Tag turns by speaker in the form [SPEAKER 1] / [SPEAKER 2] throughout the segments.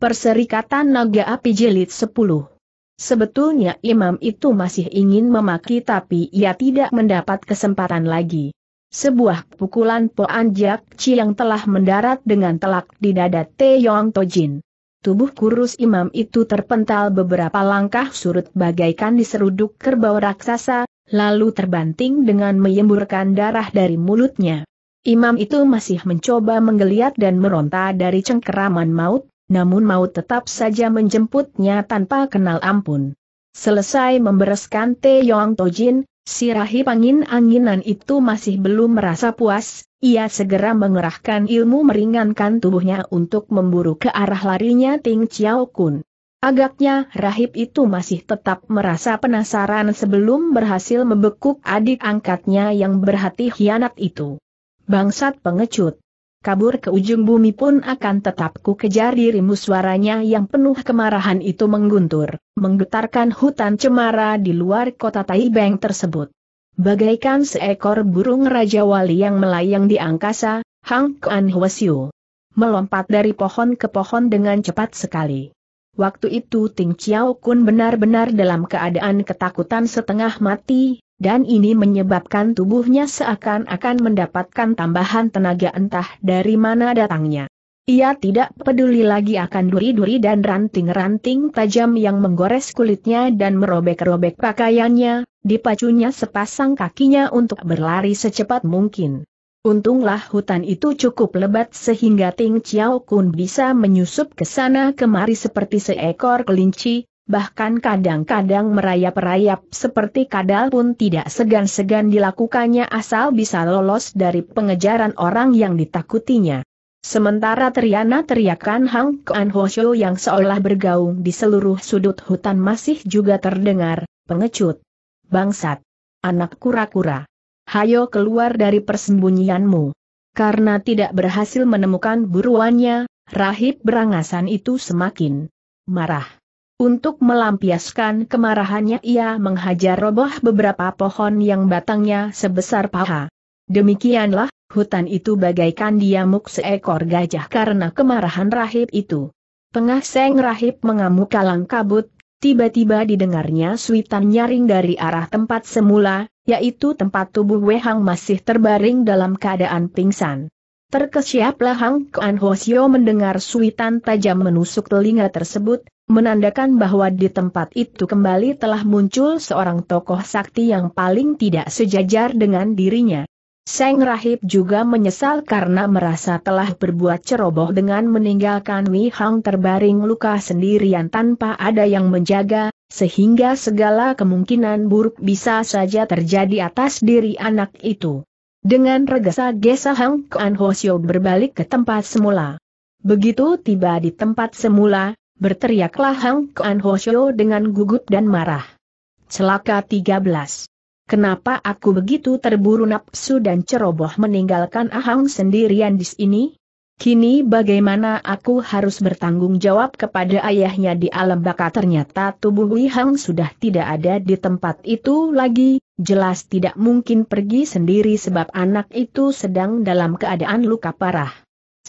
[SPEAKER 1] Perserikatan Naga Api Jelit 10 Sebetulnya imam itu masih ingin memaki tapi ia tidak mendapat kesempatan lagi. Sebuah pukulan Poan Jak Chi yang telah mendarat dengan telak di dada Te Yong Tojin. Tubuh kurus imam itu terpental beberapa langkah surut bagaikan diseruduk kerbau raksasa, lalu terbanting dengan menyemburkan darah dari mulutnya. Imam itu masih mencoba menggeliat dan meronta dari cengkeraman maut, namun mau tetap saja menjemputnya tanpa kenal ampun. Selesai membereskan Yong Tojin, si rahib angin-anginan itu masih belum merasa puas, ia segera mengerahkan ilmu meringankan tubuhnya untuk memburu ke arah larinya Ting Chiao Kun. Agaknya rahib itu masih tetap merasa penasaran sebelum berhasil membekuk adik angkatnya yang berhati hianat itu. Bangsat pengecut kabur ke ujung bumi pun akan tetap ku kejar dirimu suaranya yang penuh kemarahan itu mengguntur, menggetarkan hutan cemara di luar kota Taibeng tersebut. Bagaikan seekor burung Raja Wali yang melayang di angkasa, Hang Kuan Hwasyu melompat dari pohon ke pohon dengan cepat sekali. Waktu itu Ting Chiao Kun benar-benar dalam keadaan ketakutan setengah mati, dan ini menyebabkan tubuhnya seakan-akan mendapatkan tambahan tenaga entah dari mana datangnya. Ia tidak peduli lagi akan duri-duri dan ranting-ranting tajam yang menggores kulitnya dan merobek-robek pakaiannya, dipacunya sepasang kakinya untuk berlari secepat mungkin. Untunglah hutan itu cukup lebat sehingga Ting Chiao Kun bisa menyusup ke sana kemari seperti seekor kelinci, bahkan kadang-kadang merayap-rayap seperti kadal pun tidak segan-segan dilakukannya asal bisa lolos dari pengejaran orang yang ditakutinya. Sementara Triana teriakan Hang Kuan Hoshio yang seolah bergaung di seluruh sudut hutan masih juga terdengar, pengecut. Bangsat. Anak kura-kura. Hayo keluar dari persembunyianmu. Karena tidak berhasil menemukan buruannya, rahib berangasan itu semakin marah. Untuk melampiaskan kemarahannya ia menghajar roboh beberapa pohon yang batangnya sebesar paha. Demikianlah, hutan itu bagaikan diamuk seekor gajah karena kemarahan rahib itu. Tengah seng rahib mengamuk kalang kabut, tiba-tiba didengarnya suitan nyaring dari arah tempat semula, yaitu tempat tubuh Wehang masih terbaring dalam keadaan pingsan. Terkesiaplah Hang Kuan Hosio mendengar suitan tajam menusuk telinga tersebut, menandakan bahwa di tempat itu kembali telah muncul seorang tokoh sakti yang paling tidak sejajar dengan dirinya. Seng Rahib juga menyesal karena merasa telah berbuat ceroboh dengan meninggalkan Wei Hang terbaring luka sendirian tanpa ada yang menjaga, sehingga segala kemungkinan buruk bisa saja terjadi atas diri anak itu. Dengan regesa-gesa Hang Kuan Hosyo berbalik ke tempat semula. Begitu tiba di tempat semula, berteriaklah Hang Kuan Hoshio dengan gugup dan marah. Celaka 13. Kenapa aku begitu terburu nafsu dan ceroboh meninggalkan Ahang sendirian di sini? Kini bagaimana aku harus bertanggung jawab kepada ayahnya di alam baka ternyata tubuh Hang sudah tidak ada di tempat itu lagi, jelas tidak mungkin pergi sendiri sebab anak itu sedang dalam keadaan luka parah.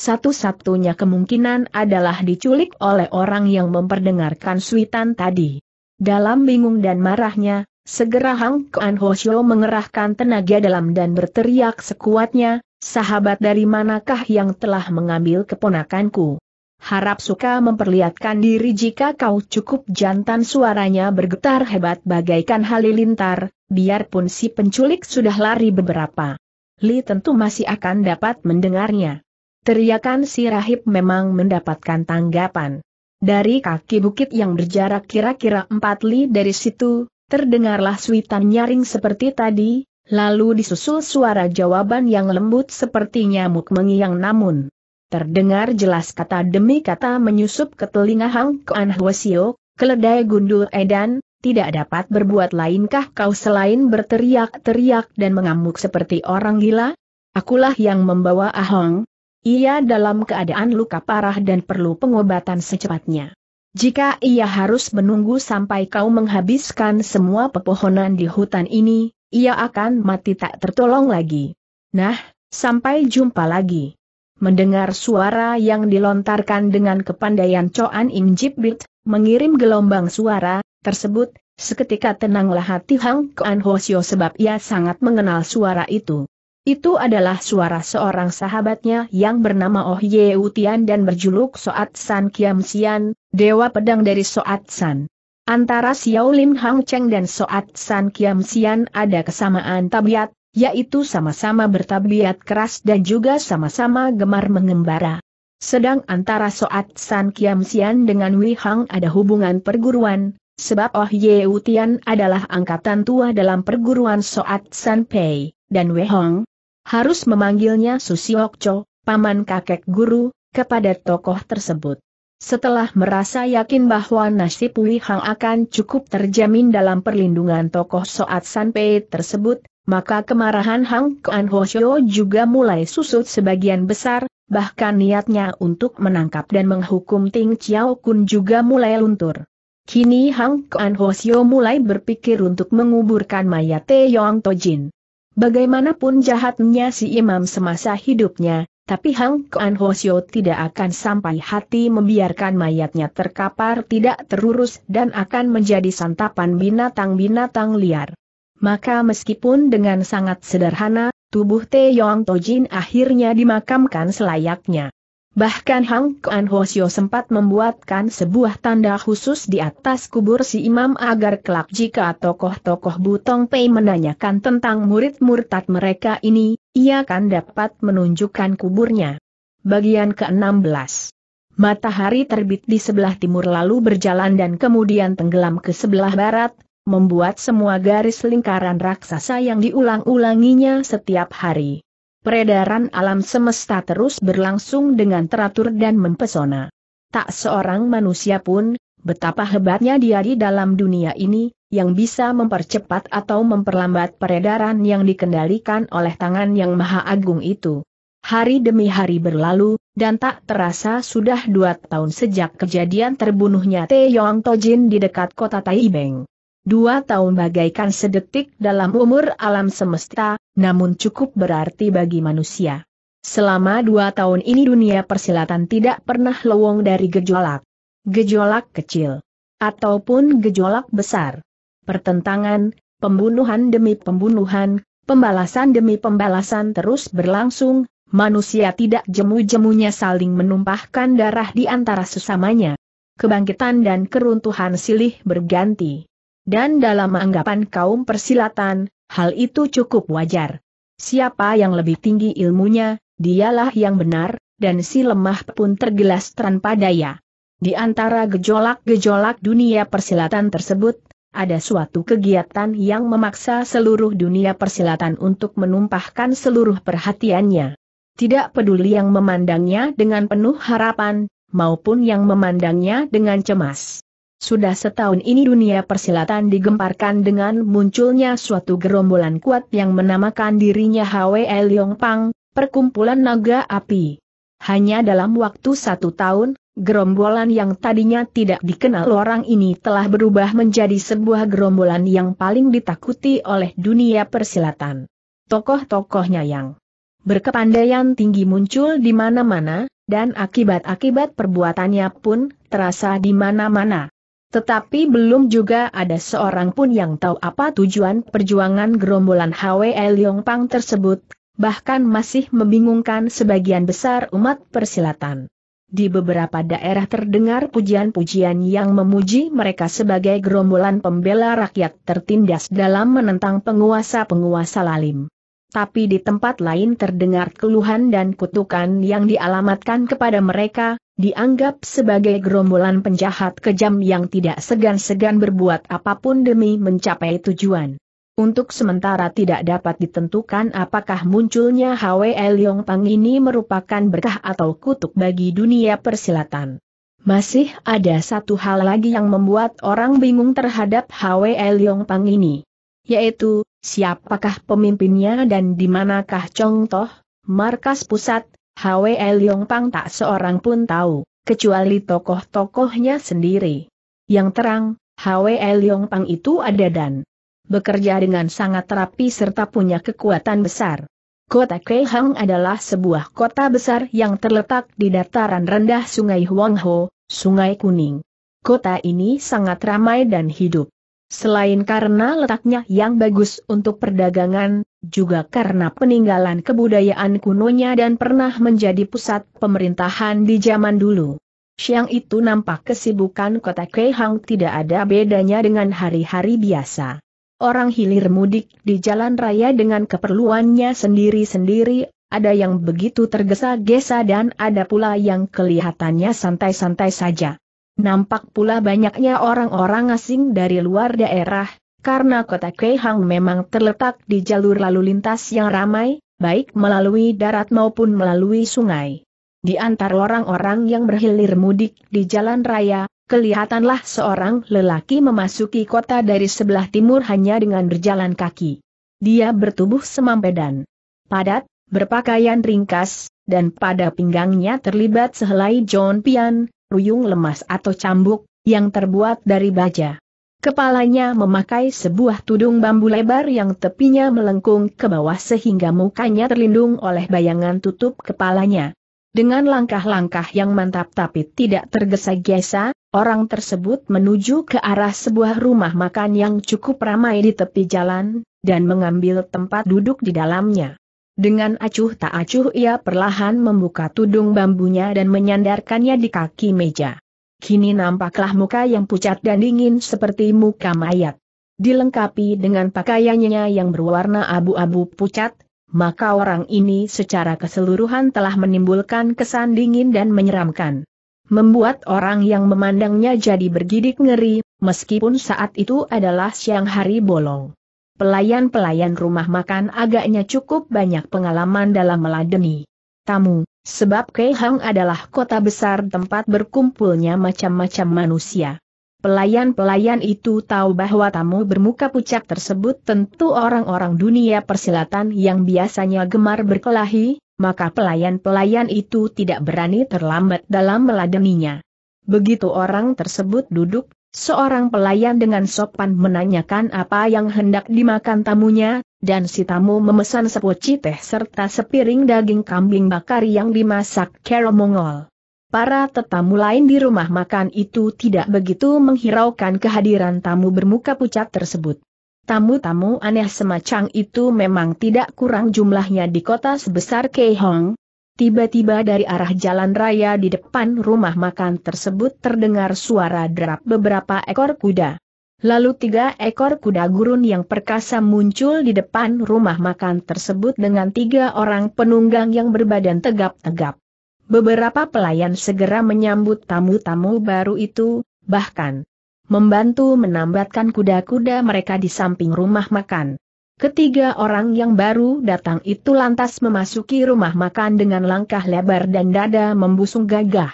[SPEAKER 1] Satu-satunya kemungkinan adalah diculik oleh orang yang memperdengarkan suitan tadi. Dalam bingung dan marahnya, segera Hang Kuan Hoshio mengerahkan tenaga dalam dan berteriak sekuatnya, sahabat dari manakah yang telah mengambil keponakanku? Harap suka memperlihatkan diri jika kau cukup jantan suaranya bergetar hebat bagaikan halilintar, biarpun si penculik sudah lari beberapa. Li tentu masih akan dapat mendengarnya. Teriakan si rahib memang mendapatkan tanggapan. Dari kaki bukit yang berjarak kira-kira empat li dari situ, terdengarlah suitan nyaring seperti tadi, lalu disusul suara jawaban yang lembut seperti nyamuk mengiang namun. Terdengar jelas kata demi kata menyusup ke telinga Hang Kuan Hwasio, keledai gundul edan, tidak dapat berbuat lainkah kau selain berteriak-teriak dan mengamuk seperti orang gila? Akulah yang membawa Ahong, ia dalam keadaan luka parah dan perlu pengobatan secepatnya. Jika ia harus menunggu sampai kau menghabiskan semua pepohonan di hutan ini, ia akan mati tak tertolong lagi. Nah, sampai jumpa lagi. Mendengar suara yang dilontarkan dengan kepandaian coan Im Jibit, mengirim gelombang suara, tersebut, seketika tenanglah hati Hang Kuan Hosio sebab ia sangat mengenal suara itu. Itu adalah suara seorang sahabatnya yang bernama Oh Ye Utian dan berjuluk Soat San Kiam Sian, Dewa Pedang dari Soat San. Antara Xiao Lim Hang Cheng dan Soat San Kiam Sian ada kesamaan tabiat, yaitu sama-sama bertabiat keras dan juga sama-sama gemar mengembara. Sedang antara Soat San Kiam Sian dengan Wei Hang ada hubungan perguruan, sebab Oh Ye Utian adalah angkatan tua dalam perguruan Soat San Pei, dan Wei Hong, harus memanggilnya Susiokco, paman kakek guru, kepada tokoh tersebut. Setelah merasa yakin bahwa nasib Wei Hang akan cukup terjamin dalam perlindungan tokoh Soat Sanpei tersebut, maka kemarahan Hang Kuan Hoshio juga mulai susut sebagian besar, bahkan niatnya untuk menangkap dan menghukum Ting Chiao Kun juga mulai luntur. Kini Hang Kuan Hoshio mulai berpikir untuk menguburkan mayat Te Yong Tojin. Bagaimanapun jahatnya si imam semasa hidupnya, tapi Hang Kuan Hosyo tidak akan sampai hati membiarkan mayatnya terkapar tidak terurus dan akan menjadi santapan binatang-binatang liar. Maka meskipun dengan sangat sederhana, tubuh Te Yong Tojin akhirnya dimakamkan selayaknya. Bahkan Hang Kuan Hosio sempat membuatkan sebuah tanda khusus di atas kubur si imam agar kelak jika tokoh-tokoh Butong Pei menanyakan tentang murid murtad mereka ini, ia akan dapat menunjukkan kuburnya. Bagian ke-16 Matahari terbit di sebelah timur lalu berjalan dan kemudian tenggelam ke sebelah barat, membuat semua garis lingkaran raksasa yang diulang-ulanginya setiap hari Peredaran alam semesta terus berlangsung dengan teratur dan mempesona. Tak seorang manusia pun, betapa hebatnya dia di dalam dunia ini, yang bisa mempercepat atau memperlambat peredaran yang dikendalikan oleh tangan yang maha agung itu. Hari demi hari berlalu, dan tak terasa sudah dua tahun sejak kejadian terbunuhnya Te Yong Tojin di dekat kota Taibeng. Dua tahun bagaikan sedetik dalam umur alam semesta, namun cukup berarti bagi manusia. Selama dua tahun ini dunia persilatan tidak pernah lowong dari gejolak. Gejolak kecil. Ataupun gejolak besar. Pertentangan, pembunuhan demi pembunuhan, pembalasan demi pembalasan terus berlangsung, manusia tidak jemu-jemunya saling menumpahkan darah di antara sesamanya. Kebangkitan dan keruntuhan silih berganti. Dan dalam anggapan kaum persilatan, hal itu cukup wajar. Siapa yang lebih tinggi ilmunya, dialah yang benar, dan si lemah pun tergelas tanpa daya. Di antara gejolak-gejolak dunia persilatan tersebut, ada suatu kegiatan yang memaksa seluruh dunia persilatan untuk menumpahkan seluruh perhatiannya. Tidak peduli yang memandangnya dengan penuh harapan, maupun yang memandangnya dengan cemas. Sudah setahun ini dunia persilatan digemparkan dengan munculnya suatu gerombolan kuat yang menamakan dirinya Yong Pang, Perkumpulan Naga Api. Hanya dalam waktu satu tahun, gerombolan yang tadinya tidak dikenal orang ini telah berubah menjadi sebuah gerombolan yang paling ditakuti oleh dunia persilatan. Tokoh-tokohnya yang berkepandaian tinggi muncul di mana-mana, dan akibat-akibat perbuatannya pun terasa di mana-mana. Tetapi belum juga ada seorang pun yang tahu apa tujuan perjuangan gerombolan HWE Pang tersebut, bahkan masih membingungkan sebagian besar umat persilatan. Di beberapa daerah terdengar pujian-pujian yang memuji mereka sebagai gerombolan pembela rakyat tertindas dalam menentang penguasa-penguasa lalim. Tapi di tempat lain terdengar keluhan dan kutukan yang dialamatkan kepada mereka, dianggap sebagai gerombolan penjahat kejam yang tidak segan-segan berbuat apapun demi mencapai tujuan. Untuk sementara tidak dapat ditentukan apakah munculnya HWL Pang ini merupakan berkah atau kutuk bagi dunia persilatan. Masih ada satu hal lagi yang membuat orang bingung terhadap HWL Pang ini. Yaitu, siapakah pemimpinnya dan di manakah contoh, markas pusat, Hwe Leong Pang tak seorang pun tahu, kecuali tokoh-tokohnya sendiri. Yang terang, Hwe Leong Pang itu ada dan bekerja dengan sangat rapi serta punya kekuatan besar. Kota Keihang adalah sebuah kota besar yang terletak di dataran rendah Sungai Huangho, Sungai Kuning. Kota ini sangat ramai dan hidup. Selain karena letaknya yang bagus untuk perdagangan, juga karena peninggalan kebudayaan kunonya dan pernah menjadi pusat pemerintahan di zaman dulu. Siang itu nampak kesibukan kota Kehang tidak ada bedanya dengan hari-hari biasa. Orang hilir mudik di jalan raya dengan keperluannya sendiri-sendiri, ada yang begitu tergesa-gesa dan ada pula yang kelihatannya santai-santai saja. Nampak pula banyaknya orang-orang asing dari luar daerah, karena kota Keihang memang terletak di jalur lalu lintas yang ramai, baik melalui darat maupun melalui sungai. Di antara orang-orang yang berhilir mudik di jalan raya, kelihatanlah seorang lelaki memasuki kota dari sebelah timur hanya dengan berjalan kaki. Dia bertubuh semampedan, padat, berpakaian ringkas, dan pada pinggangnya terlibat sehelai John Pian, ruyung lemas atau cambuk, yang terbuat dari baja. Kepalanya memakai sebuah tudung bambu lebar yang tepinya melengkung ke bawah sehingga mukanya terlindung oleh bayangan tutup kepalanya. Dengan langkah-langkah yang mantap tapi tidak tergesa-gesa, orang tersebut menuju ke arah sebuah rumah makan yang cukup ramai di tepi jalan, dan mengambil tempat duduk di dalamnya. Dengan acuh tak acuh ia perlahan membuka tudung bambunya dan menyandarkannya di kaki meja kini nampaklah muka yang pucat dan dingin seperti muka mayat. Dilengkapi dengan pakaiannya yang berwarna abu-abu pucat, maka orang ini secara keseluruhan telah menimbulkan kesan dingin dan menyeramkan. Membuat orang yang memandangnya jadi bergidik ngeri, meskipun saat itu adalah siang hari bolong. Pelayan-pelayan rumah makan agaknya cukup banyak pengalaman dalam meladeni. Tamu, Sebab Keihang adalah kota besar tempat berkumpulnya macam-macam manusia. Pelayan-pelayan itu tahu bahwa tamu bermuka pucat tersebut tentu orang-orang dunia persilatan yang biasanya gemar berkelahi, maka pelayan-pelayan itu tidak berani terlambat dalam meladeninya. Begitu orang tersebut duduk, Seorang pelayan dengan sopan menanyakan apa yang hendak dimakan tamunya, dan si tamu memesan sepoci teh serta sepiring daging kambing bakar yang dimasak kero Mongol. Para tetamu lain di rumah makan itu tidak begitu menghiraukan kehadiran tamu bermuka pucat tersebut. Tamu-tamu aneh semacam itu memang tidak kurang jumlahnya di kota sebesar Keihong, Tiba-tiba dari arah jalan raya di depan rumah makan tersebut terdengar suara derap beberapa ekor kuda. Lalu tiga ekor kuda gurun yang perkasa muncul di depan rumah makan tersebut dengan tiga orang penunggang yang berbadan tegap-tegap. Beberapa pelayan segera menyambut tamu-tamu baru itu, bahkan membantu menambatkan kuda-kuda mereka di samping rumah makan. Ketiga orang yang baru datang itu lantas memasuki rumah makan dengan langkah lebar dan dada membusung gagah.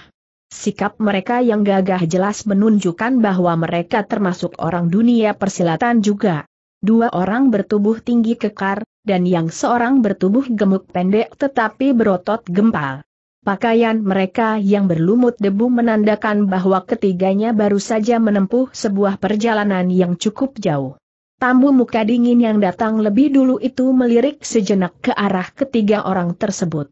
[SPEAKER 1] Sikap mereka yang gagah jelas menunjukkan bahwa mereka termasuk orang dunia persilatan juga. Dua orang bertubuh tinggi kekar, dan yang seorang bertubuh gemuk pendek tetapi berotot gempal. Pakaian mereka yang berlumut debu menandakan bahwa ketiganya baru saja menempuh sebuah perjalanan yang cukup jauh. Tamu muka dingin yang datang lebih dulu itu melirik sejenak ke arah ketiga orang tersebut.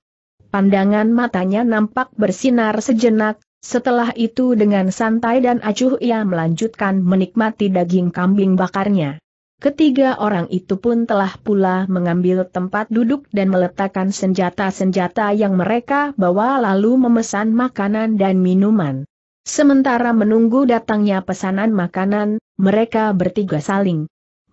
[SPEAKER 1] Pandangan matanya nampak bersinar sejenak, setelah itu dengan santai dan acuh ia melanjutkan menikmati daging kambing bakarnya. Ketiga orang itu pun telah pula mengambil tempat duduk dan meletakkan senjata-senjata yang mereka bawa lalu memesan makanan dan minuman. Sementara menunggu datangnya pesanan makanan, mereka bertiga saling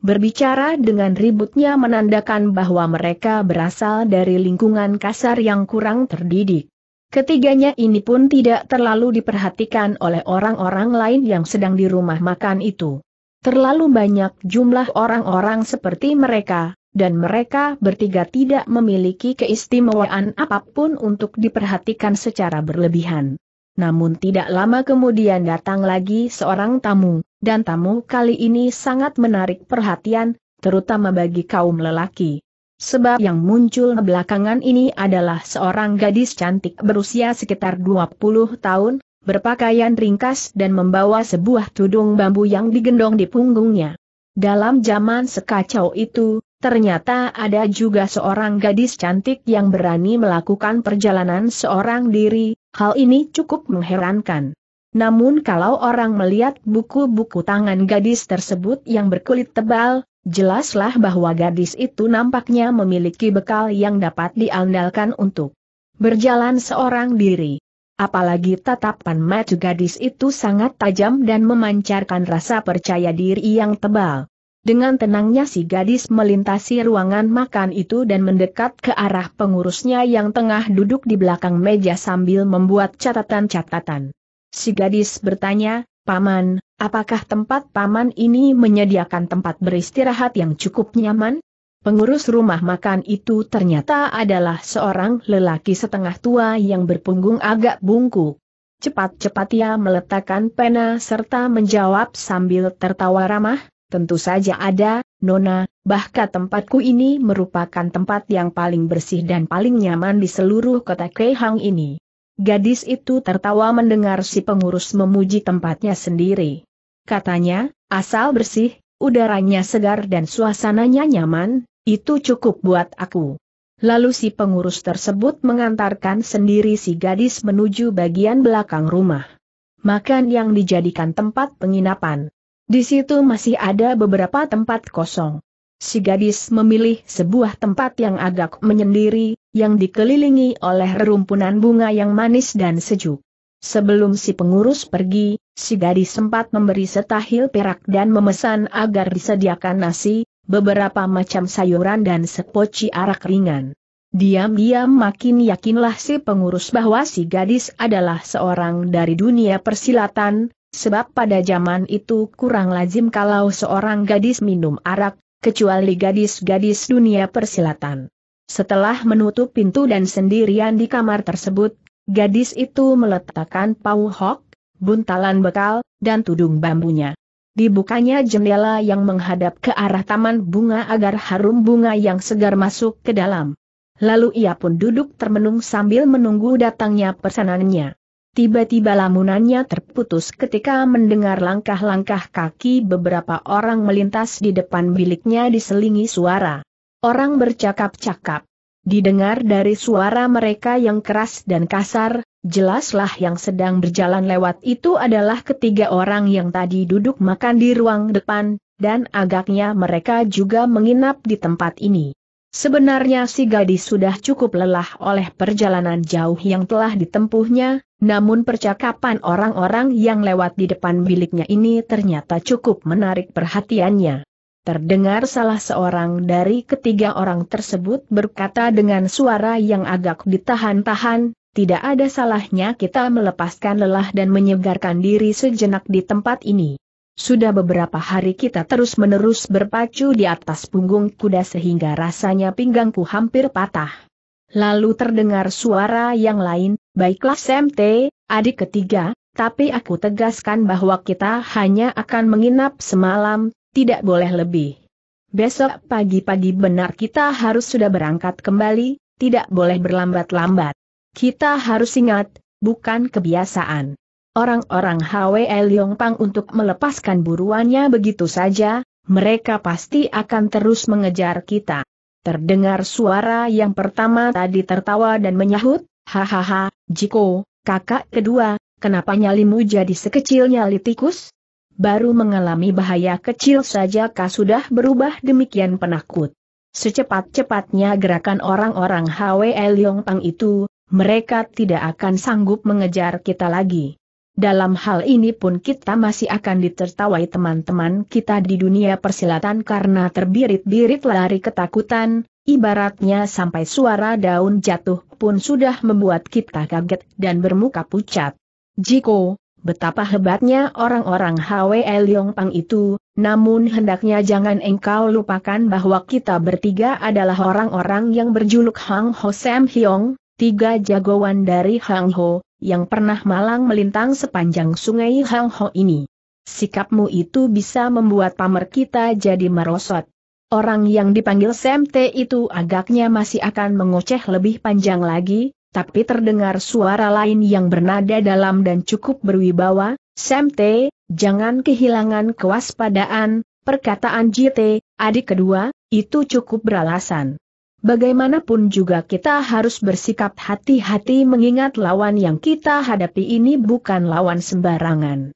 [SPEAKER 1] Berbicara dengan ributnya menandakan bahwa mereka berasal dari lingkungan kasar yang kurang terdidik. Ketiganya ini pun tidak terlalu diperhatikan oleh orang-orang lain yang sedang di rumah makan itu. Terlalu banyak jumlah orang-orang seperti mereka, dan mereka bertiga tidak memiliki keistimewaan apapun untuk diperhatikan secara berlebihan. Namun tidak lama kemudian datang lagi seorang tamu, dan tamu kali ini sangat menarik perhatian, terutama bagi kaum lelaki. Sebab yang muncul belakangan ini adalah seorang gadis cantik berusia sekitar 20 tahun, berpakaian ringkas dan membawa sebuah tudung bambu yang digendong di punggungnya. Dalam zaman sekacau itu, ternyata ada juga seorang gadis cantik yang berani melakukan perjalanan seorang diri, hal ini cukup mengherankan. Namun kalau orang melihat buku-buku tangan gadis tersebut yang berkulit tebal, jelaslah bahwa gadis itu nampaknya memiliki bekal yang dapat diandalkan untuk berjalan seorang diri. Apalagi tatapan mata gadis itu sangat tajam dan memancarkan rasa percaya diri yang tebal. Dengan tenangnya si gadis melintasi ruangan makan itu dan mendekat ke arah pengurusnya yang tengah duduk di belakang meja sambil membuat catatan-catatan. Si gadis bertanya, Paman, apakah tempat Paman ini menyediakan tempat beristirahat yang cukup nyaman? Pengurus rumah makan itu ternyata adalah seorang lelaki setengah tua yang berpunggung agak bungkuk. Cepat-cepat ia meletakkan pena serta menjawab sambil tertawa ramah, tentu saja ada, Nona, bahkan tempatku ini merupakan tempat yang paling bersih dan paling nyaman di seluruh kota Kehang ini. Gadis itu tertawa mendengar si pengurus memuji tempatnya sendiri. Katanya, asal bersih, udaranya segar dan suasananya nyaman, itu cukup buat aku. Lalu si pengurus tersebut mengantarkan sendiri si gadis menuju bagian belakang rumah. Makan yang dijadikan tempat penginapan. Di situ masih ada beberapa tempat kosong. Si gadis memilih sebuah tempat yang agak menyendiri, yang dikelilingi oleh rerumpunan bunga yang manis dan sejuk. Sebelum si pengurus pergi, si gadis sempat memberi setahil perak dan memesan agar disediakan nasi, beberapa macam sayuran dan sepoci arak ringan. Diam-diam makin yakinlah si pengurus bahwa si gadis adalah seorang dari dunia persilatan, sebab pada zaman itu kurang lazim kalau seorang gadis minum arak, kecuali gadis-gadis dunia persilatan. Setelah menutup pintu dan sendirian di kamar tersebut, gadis itu meletakkan hok, buntalan bekal, dan tudung bambunya. Dibukanya jendela yang menghadap ke arah taman bunga agar harum bunga yang segar masuk ke dalam. Lalu ia pun duduk termenung sambil menunggu datangnya pesanannya. Tiba-tiba lamunannya terputus ketika mendengar langkah-langkah kaki beberapa orang melintas di depan biliknya diselingi suara. Orang bercakap-cakap. Didengar dari suara mereka yang keras dan kasar, jelaslah yang sedang berjalan lewat itu adalah ketiga orang yang tadi duduk makan di ruang depan, dan agaknya mereka juga menginap di tempat ini. Sebenarnya si gadis sudah cukup lelah oleh perjalanan jauh yang telah ditempuhnya, namun percakapan orang-orang yang lewat di depan biliknya ini ternyata cukup menarik perhatiannya. Terdengar salah seorang dari ketiga orang tersebut berkata dengan suara yang agak ditahan-tahan, tidak ada salahnya kita melepaskan lelah dan menyegarkan diri sejenak di tempat ini. Sudah beberapa hari kita terus-menerus berpacu di atas punggung kuda sehingga rasanya pinggangku hampir patah. Lalu terdengar suara yang lain, baiklah SMT, adik ketiga, tapi aku tegaskan bahwa kita hanya akan menginap semalam, tidak boleh lebih. Besok pagi-pagi benar kita harus sudah berangkat kembali, tidak boleh berlambat-lambat. Kita harus ingat, bukan kebiasaan. Orang-orang HWL Pang untuk melepaskan buruannya begitu saja, mereka pasti akan terus mengejar kita. Terdengar suara yang pertama tadi tertawa dan menyahut, Hahaha, Jiko, kakak kedua, kenapa nyalimu jadi sekecil nyali tikus? baru mengalami bahaya kecil saja kah sudah berubah demikian penakut. Secepat-cepatnya gerakan orang-orang HW Liong Pang itu, mereka tidak akan sanggup mengejar kita lagi. Dalam hal ini pun kita masih akan ditertawai teman-teman kita di dunia persilatan karena terbirit-birit lari ketakutan, ibaratnya sampai suara daun jatuh pun sudah membuat kita kaget dan bermuka pucat. Jiko, Betapa hebatnya orang-orang Hwe Leong Pang itu, namun hendaknya jangan engkau lupakan bahwa kita bertiga adalah orang-orang yang berjuluk Hang Ho Sam Hyong, tiga jagoan dari Hang Ho, yang pernah malang melintang sepanjang sungai Hang Ho ini. Sikapmu itu bisa membuat pamer kita jadi merosot. Orang yang dipanggil Sam T itu agaknya masih akan mengoceh lebih panjang lagi, tapi terdengar suara lain yang bernada dalam dan cukup berwibawa, Semte, jangan kehilangan kewaspadaan, perkataan JT, adik kedua, itu cukup beralasan. Bagaimanapun juga kita harus bersikap hati-hati mengingat lawan yang kita hadapi ini bukan lawan sembarangan.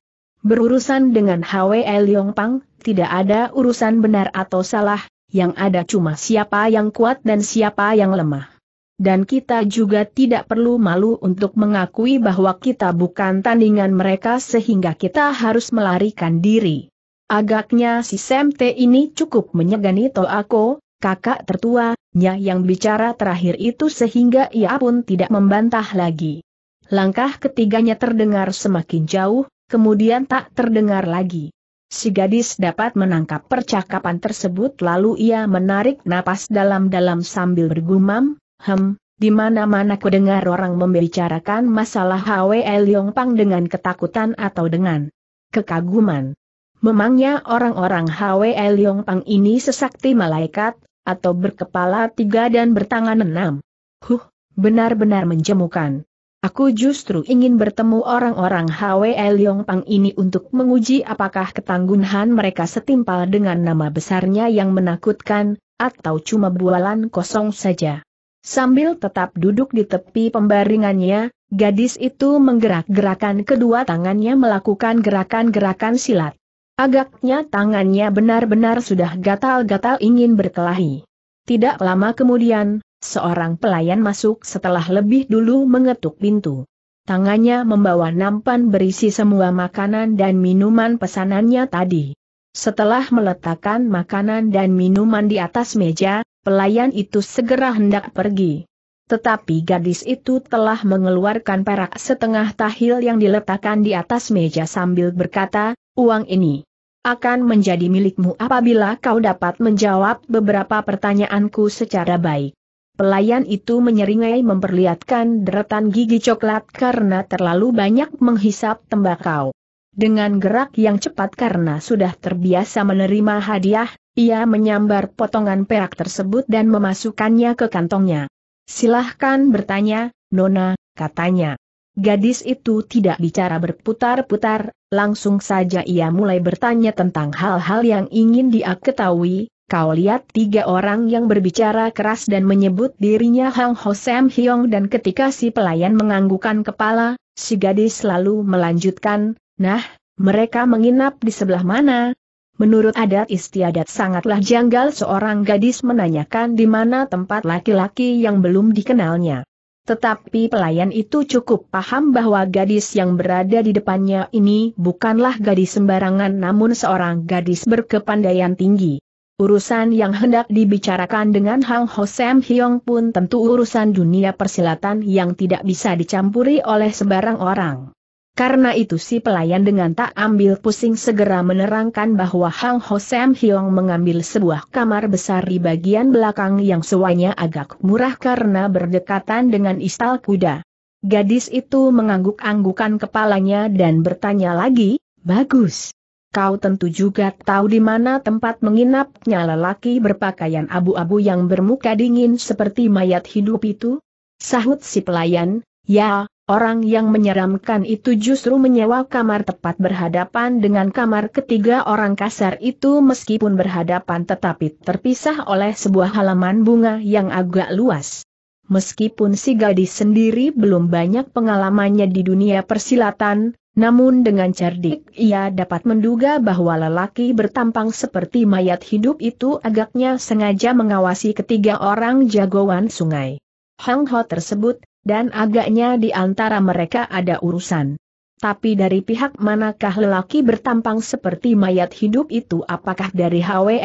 [SPEAKER 1] Berurusan dengan HWL Pang, tidak ada urusan benar atau salah, yang ada cuma siapa yang kuat dan siapa yang lemah dan kita juga tidak perlu malu untuk mengakui bahwa kita bukan tandingan mereka sehingga kita harus melarikan diri. Agaknya si Semte ini cukup menyegani Toako, kakak tertuanya yang bicara terakhir itu sehingga ia pun tidak membantah lagi. Langkah ketiganya terdengar semakin jauh, kemudian tak terdengar lagi. Si gadis dapat menangkap percakapan tersebut lalu ia menarik napas dalam-dalam sambil bergumam, Hem, di mana-mana dengar orang membicarakan masalah HWL Pang dengan ketakutan atau dengan kekaguman. Memangnya orang-orang HWL Pang ini sesakti malaikat, atau berkepala tiga dan bertangan enam. Huh, benar-benar menjemukan. Aku justru ingin bertemu orang-orang HWL Pang ini untuk menguji apakah ketangguhan mereka setimpal dengan nama besarnya yang menakutkan, atau cuma bualan kosong saja. Sambil tetap duduk di tepi pembaringannya, gadis itu menggerak-gerakan kedua tangannya melakukan gerakan-gerakan silat. Agaknya tangannya benar-benar sudah gatal-gatal ingin berkelahi. Tidak lama kemudian, seorang pelayan masuk setelah lebih dulu mengetuk pintu. Tangannya membawa nampan berisi semua makanan dan minuman pesanannya tadi. Setelah meletakkan makanan dan minuman di atas meja, pelayan itu segera hendak pergi. Tetapi gadis itu telah mengeluarkan perak setengah tahil yang diletakkan di atas meja sambil berkata, uang ini akan menjadi milikmu apabila kau dapat menjawab beberapa pertanyaanku secara baik. Pelayan itu menyeringai memperlihatkan deretan gigi coklat karena terlalu banyak menghisap tembakau. Dengan gerak yang cepat karena sudah terbiasa menerima hadiah, ia menyambar potongan perak tersebut dan memasukkannya ke kantongnya. Silahkan bertanya, Nona, katanya. Gadis itu tidak bicara berputar-putar, langsung saja ia mulai bertanya tentang hal-hal yang ingin dia ketahui. Kau lihat tiga orang yang berbicara keras dan menyebut dirinya Hang Ho Sam Hyong dan ketika si pelayan menganggukkan kepala, si gadis lalu melanjutkan, Nah, mereka menginap di sebelah mana, Menurut adat istiadat sangatlah janggal seorang gadis menanyakan di mana tempat laki-laki yang belum dikenalnya. Tetapi pelayan itu cukup paham bahwa gadis yang berada di depannya ini bukanlah gadis sembarangan namun seorang gadis berkepandaian tinggi. Urusan yang hendak dibicarakan dengan Hang Ho Hyong pun tentu urusan dunia persilatan yang tidak bisa dicampuri oleh sembarang orang. Karena itu si pelayan dengan tak ambil pusing segera menerangkan bahwa Hang Ho Sam Hyong mengambil sebuah kamar besar di bagian belakang yang sewanya agak murah karena berdekatan dengan istal kuda. Gadis itu mengangguk-anggukan kepalanya dan bertanya lagi, Bagus. Kau tentu juga tahu di mana tempat menginapnya lelaki berpakaian abu-abu yang bermuka dingin seperti mayat hidup itu? Sahut si pelayan, ya, Orang yang menyeramkan itu justru menyewa kamar tepat berhadapan dengan kamar ketiga orang kasar itu meskipun berhadapan tetapi terpisah oleh sebuah halaman bunga yang agak luas. Meskipun si gadis sendiri belum banyak pengalamannya di dunia persilatan, namun dengan cerdik ia dapat menduga bahwa lelaki bertampang seperti mayat hidup itu agaknya sengaja mengawasi ketiga orang jagoan sungai. Hang Ho tersebut dan agaknya di antara mereka ada urusan. Tapi dari pihak manakah lelaki bertampang seperti mayat hidup itu apakah dari Hwe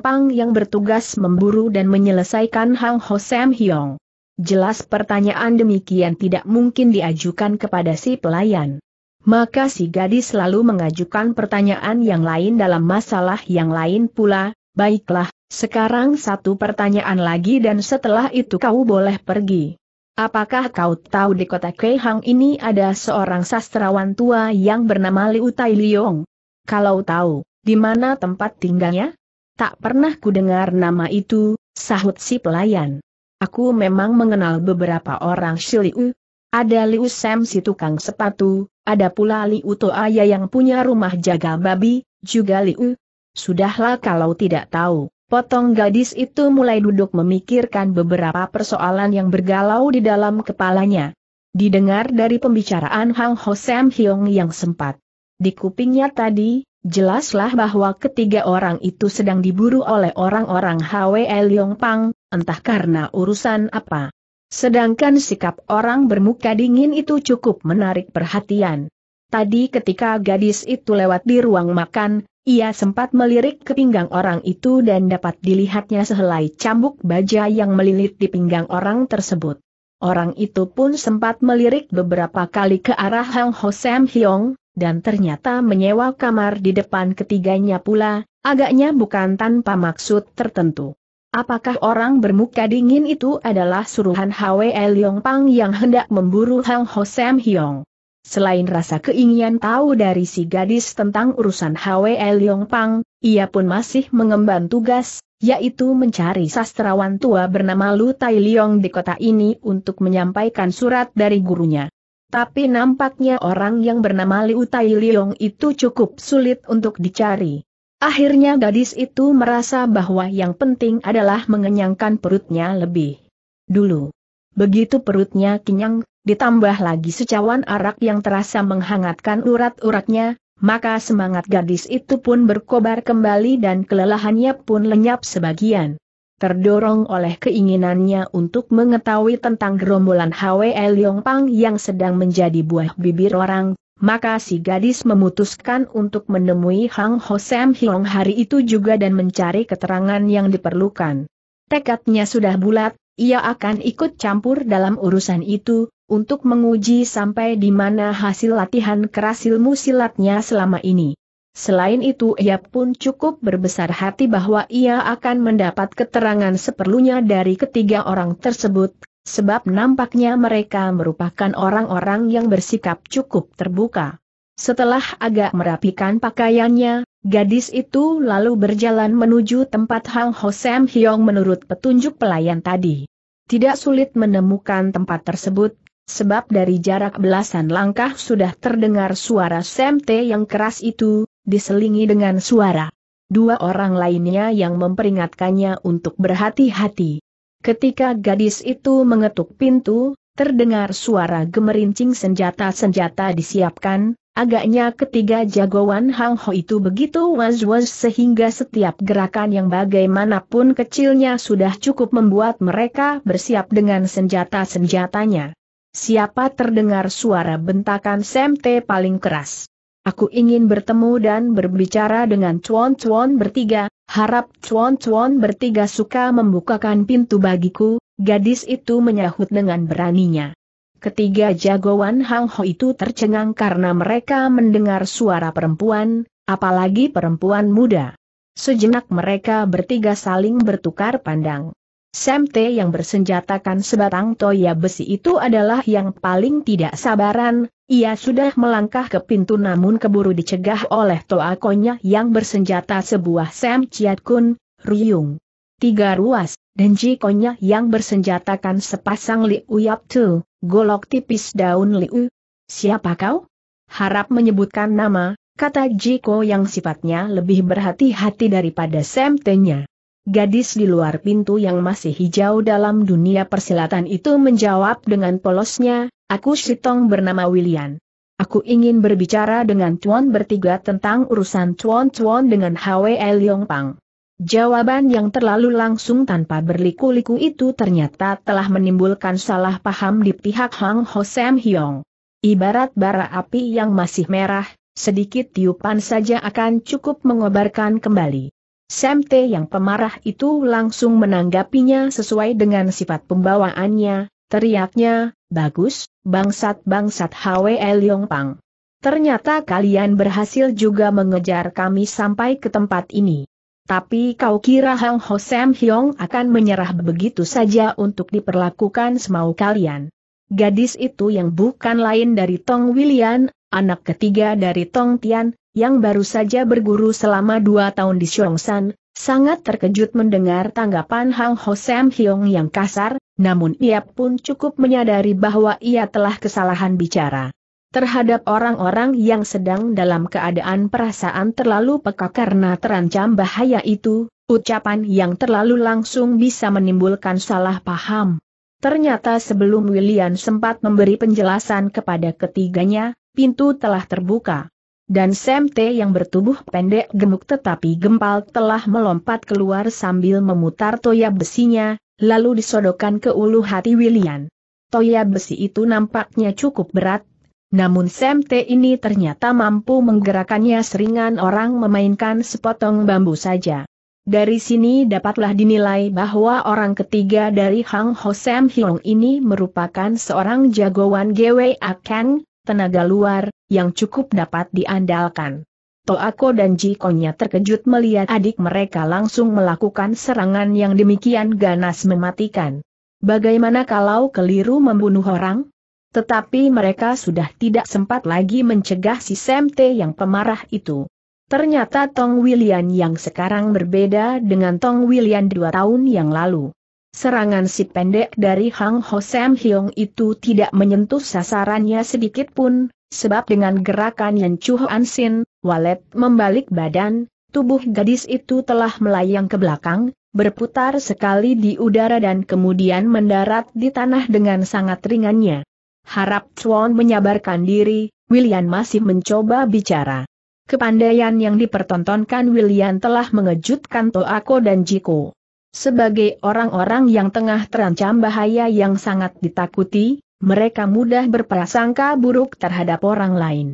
[SPEAKER 1] Pang yang bertugas memburu dan menyelesaikan Hang Ho Sam Hyong? Jelas pertanyaan demikian tidak mungkin diajukan kepada si pelayan. Maka si gadis selalu mengajukan pertanyaan yang lain dalam masalah yang lain pula, baiklah, sekarang satu pertanyaan lagi dan setelah itu kau boleh pergi. Apakah kau tahu di kota Keihang ini ada seorang sastrawan tua yang bernama Liu Tai Liong? Kalau tahu, di mana tempat tinggalnya? Tak pernah ku dengar nama itu, sahut si pelayan. Aku memang mengenal beberapa orang Shiliu. Ada Liu Sam si tukang sepatu, ada pula Liu Toaya yang punya rumah jaga babi, juga Liu. Sudahlah kalau tidak tahu. Potong gadis itu mulai duduk memikirkan beberapa persoalan yang bergalau di dalam kepalanya. Didengar dari pembicaraan Hang Ho Sam Hyung yang sempat di kupingnya tadi, jelaslah bahwa ketiga orang itu sedang diburu oleh orang-orang Hwe Leong Pang, entah karena urusan apa. Sedangkan sikap orang bermuka dingin itu cukup menarik perhatian. Tadi ketika gadis itu lewat di ruang makan, ia sempat melirik ke pinggang orang itu dan dapat dilihatnya sehelai cambuk baja yang melilit di pinggang orang tersebut. Orang itu pun sempat melirik beberapa kali ke arah Hang Ho Sam Hyong, dan ternyata menyewa kamar di depan ketiganya pula, agaknya bukan tanpa maksud tertentu. Apakah orang bermuka dingin itu adalah suruhan Hwe Leong Pang yang hendak memburu Hang Ho Sam Hyong? Selain rasa keinginan tahu dari si gadis tentang urusan HWL Pang, ia pun masih mengemban tugas, yaitu mencari sastrawan tua bernama Lu Tai Liong di kota ini untuk menyampaikan surat dari gurunya. Tapi nampaknya orang yang bernama Liu Tai Liong itu cukup sulit untuk dicari. Akhirnya gadis itu merasa bahwa yang penting adalah mengenyangkan perutnya lebih dulu. Begitu perutnya kenyang, ditambah lagi secawan arak yang terasa menghangatkan urat-uratnya, maka semangat gadis itu pun berkobar kembali dan kelelahannya pun lenyap sebagian. Terdorong oleh keinginannya untuk mengetahui tentang gerombolan Yong Pang yang sedang menjadi buah bibir orang, maka si gadis memutuskan untuk menemui Hang Ho Sam Hiong hari itu juga dan mencari keterangan yang diperlukan. Tekadnya sudah bulat, ia akan ikut campur dalam urusan itu, untuk menguji sampai di mana hasil latihan keras ilmu silatnya selama ini. Selain itu ia pun cukup berbesar hati bahwa ia akan mendapat keterangan seperlunya dari ketiga orang tersebut, sebab nampaknya mereka merupakan orang-orang yang bersikap cukup terbuka. Setelah agak merapikan pakaiannya, gadis itu lalu berjalan menuju tempat Hang Ho Sam Hyong menurut petunjuk pelayan tadi. Tidak sulit menemukan tempat tersebut, sebab dari jarak belasan langkah sudah terdengar suara semte yang keras itu, diselingi dengan suara. Dua orang lainnya yang memperingatkannya untuk berhati-hati. Ketika gadis itu mengetuk pintu, terdengar suara gemerincing senjata-senjata disiapkan, agaknya ketiga jagoan Hang Ho itu begitu was-was sehingga setiap gerakan yang bagaimanapun kecilnya sudah cukup membuat mereka bersiap dengan senjata-senjatanya siapa terdengar suara bentakan Semte paling keras. Aku ingin bertemu dan berbicara dengan cuan-cuan bertiga, harap cuan-cuan bertiga suka membukakan pintu bagiku, gadis itu menyahut dengan beraninya. Ketiga jagoan Hang Ho itu tercengang karena mereka mendengar suara perempuan, apalagi perempuan muda. Sejenak mereka bertiga saling bertukar pandang. Semte yang bersenjatakan sebatang toya besi itu adalah yang paling tidak sabaran, ia sudah melangkah ke pintu namun keburu dicegah oleh toakonya yang bersenjata sebuah Sam Chiat Kun, Ruyung. Tiga ruas, dan jikonya yang bersenjatakan sepasang Liu Yap Tu, golok tipis daun Liu. Siapa kau? Harap menyebutkan nama, kata Jiko yang sifatnya lebih berhati-hati daripada Semtenya. Gadis di luar pintu yang masih hijau dalam dunia persilatan itu menjawab dengan polosnya, aku Sitong bernama William. Aku ingin berbicara dengan Tuan bertiga tentang urusan Tuan-Tuan dengan Hwe Yong Pang. Jawaban yang terlalu langsung tanpa berliku-liku itu ternyata telah menimbulkan salah paham di pihak Hang Ho Sam Hyong. Ibarat bara api yang masih merah, sedikit tiupan saja akan cukup mengobarkan kembali. Semte yang pemarah itu langsung menanggapinya sesuai dengan sifat pembawaannya, teriaknya, bagus, bangsat-bangsat Hwe Leong Pang. Ternyata kalian berhasil juga mengejar kami sampai ke tempat ini. Tapi kau kira Hang Ho Sam Hyong akan menyerah begitu saja untuk diperlakukan semau kalian. Gadis itu yang bukan lain dari Tong William, anak ketiga dari Tong Tian, yang baru saja berguru selama dua tahun di Xiongsan, sangat terkejut mendengar tanggapan Hang Ho Sam Hyong yang kasar, namun ia pun cukup menyadari bahwa ia telah kesalahan bicara. Terhadap orang-orang yang sedang dalam keadaan perasaan terlalu peka karena terancam bahaya itu, ucapan yang terlalu langsung bisa menimbulkan salah paham. Ternyata sebelum William sempat memberi penjelasan kepada ketiganya, pintu telah terbuka dan Sam T yang bertubuh pendek gemuk tetapi gempal telah melompat keluar sambil memutar toya besinya, lalu disodokan ke ulu hati William. Toya besi itu nampaknya cukup berat, namun Sam T ini ternyata mampu menggerakkannya seringan orang memainkan sepotong bambu saja. Dari sini dapatlah dinilai bahwa orang ketiga dari Hang Ho Sam Hiong ini merupakan seorang jagoan GWA Akang, tenaga luar, yang cukup dapat diandalkan. Toako dan Jikonya terkejut melihat adik mereka langsung melakukan serangan yang demikian ganas mematikan. Bagaimana kalau keliru membunuh orang? Tetapi mereka sudah tidak sempat lagi mencegah si Semte yang pemarah itu. Ternyata Tong Wilian yang sekarang berbeda dengan Tong Wilian dua tahun yang lalu. Serangan si pendek dari Hang Ho Sam itu tidak menyentuh sasarannya sedikit pun, sebab dengan gerakan yang Chu Ansin, Walet membalik badan, tubuh gadis itu telah melayang ke belakang, berputar sekali di udara dan kemudian mendarat di tanah dengan sangat ringannya. Harap Chuan menyabarkan diri, William masih mencoba bicara. Kepandaian yang dipertontonkan William telah mengejutkan Toako dan Jiko. Sebagai orang-orang yang tengah terancam bahaya yang sangat ditakuti, mereka mudah berprasangka buruk terhadap orang lain.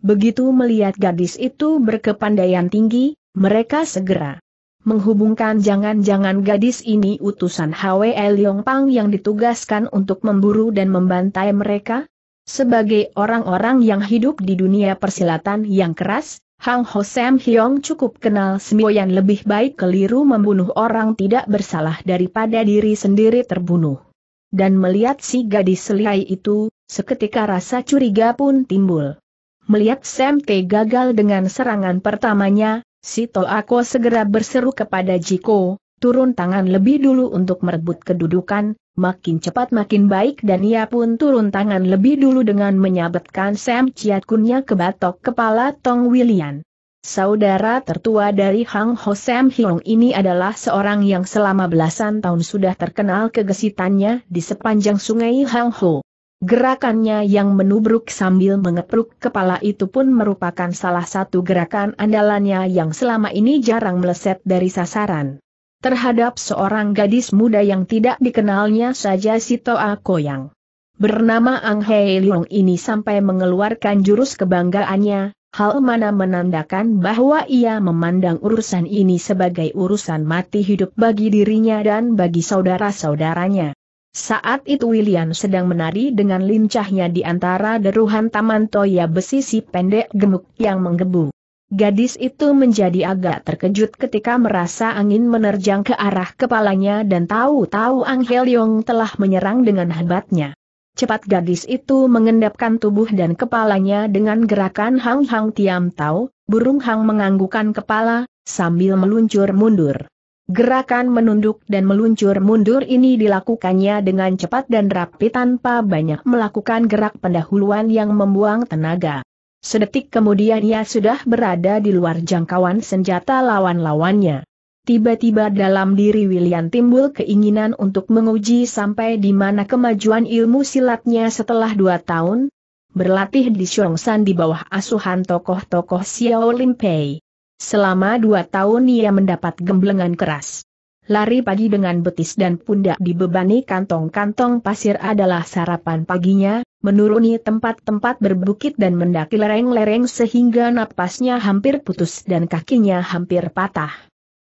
[SPEAKER 1] Begitu melihat gadis itu berkepandaian tinggi, mereka segera menghubungkan jangan-jangan gadis ini utusan HWL Pang yang ditugaskan untuk memburu dan membantai mereka? Sebagai orang-orang yang hidup di dunia persilatan yang keras, Hang Ho Sam Hyong cukup kenal Semboyan lebih baik keliru membunuh orang tidak bersalah daripada diri sendiri terbunuh. Dan melihat si gadis selihai itu, seketika rasa curiga pun timbul. Melihat Sam T gagal dengan serangan pertamanya, si Toako segera berseru kepada Jiko, turun tangan lebih dulu untuk merebut kedudukan, makin cepat makin baik dan ia pun turun tangan lebih dulu dengan menyabetkan Sam Chiat Kunnya ke batok kepala Tong William. Saudara tertua dari Hang Ho Sam Hiong ini adalah seorang yang selama belasan tahun sudah terkenal kegesitannya di sepanjang sungai Hang Ho. Gerakannya yang menubruk sambil mengepruk kepala itu pun merupakan salah satu gerakan andalannya yang selama ini jarang meleset dari sasaran terhadap seorang gadis muda yang tidak dikenalnya saja si Toa Koyang. Bernama Ang Hei Leong ini sampai mengeluarkan jurus kebanggaannya, hal mana menandakan bahwa ia memandang urusan ini sebagai urusan mati hidup bagi dirinya dan bagi saudara-saudaranya. Saat itu William sedang menari dengan lincahnya di antara deruhan taman toya besi si pendek gemuk yang menggebu. Gadis itu menjadi agak terkejut ketika merasa angin menerjang ke arah kepalanya dan tahu-tahu Ang Helyong telah menyerang dengan hebatnya. Cepat gadis itu mengendapkan tubuh dan kepalanya dengan gerakan Hang Hang Tiam Tau, burung Hang menganggukkan kepala, sambil meluncur mundur. Gerakan menunduk dan meluncur mundur ini dilakukannya dengan cepat dan rapi tanpa banyak melakukan gerak pendahuluan yang membuang tenaga. Sedetik kemudian ia sudah berada di luar jangkauan senjata lawan-lawannya. Tiba-tiba dalam diri William timbul keinginan untuk menguji sampai di mana kemajuan ilmu silatnya setelah dua tahun, berlatih di Shuangshan di bawah asuhan tokoh-tokoh Xiao Limpei. Selama dua tahun ia mendapat gemblengan keras. Lari pagi dengan betis dan pundak dibebani kantong-kantong pasir adalah sarapan paginya, menuruni tempat-tempat berbukit dan mendaki lereng-lereng sehingga napasnya hampir putus dan kakinya hampir patah.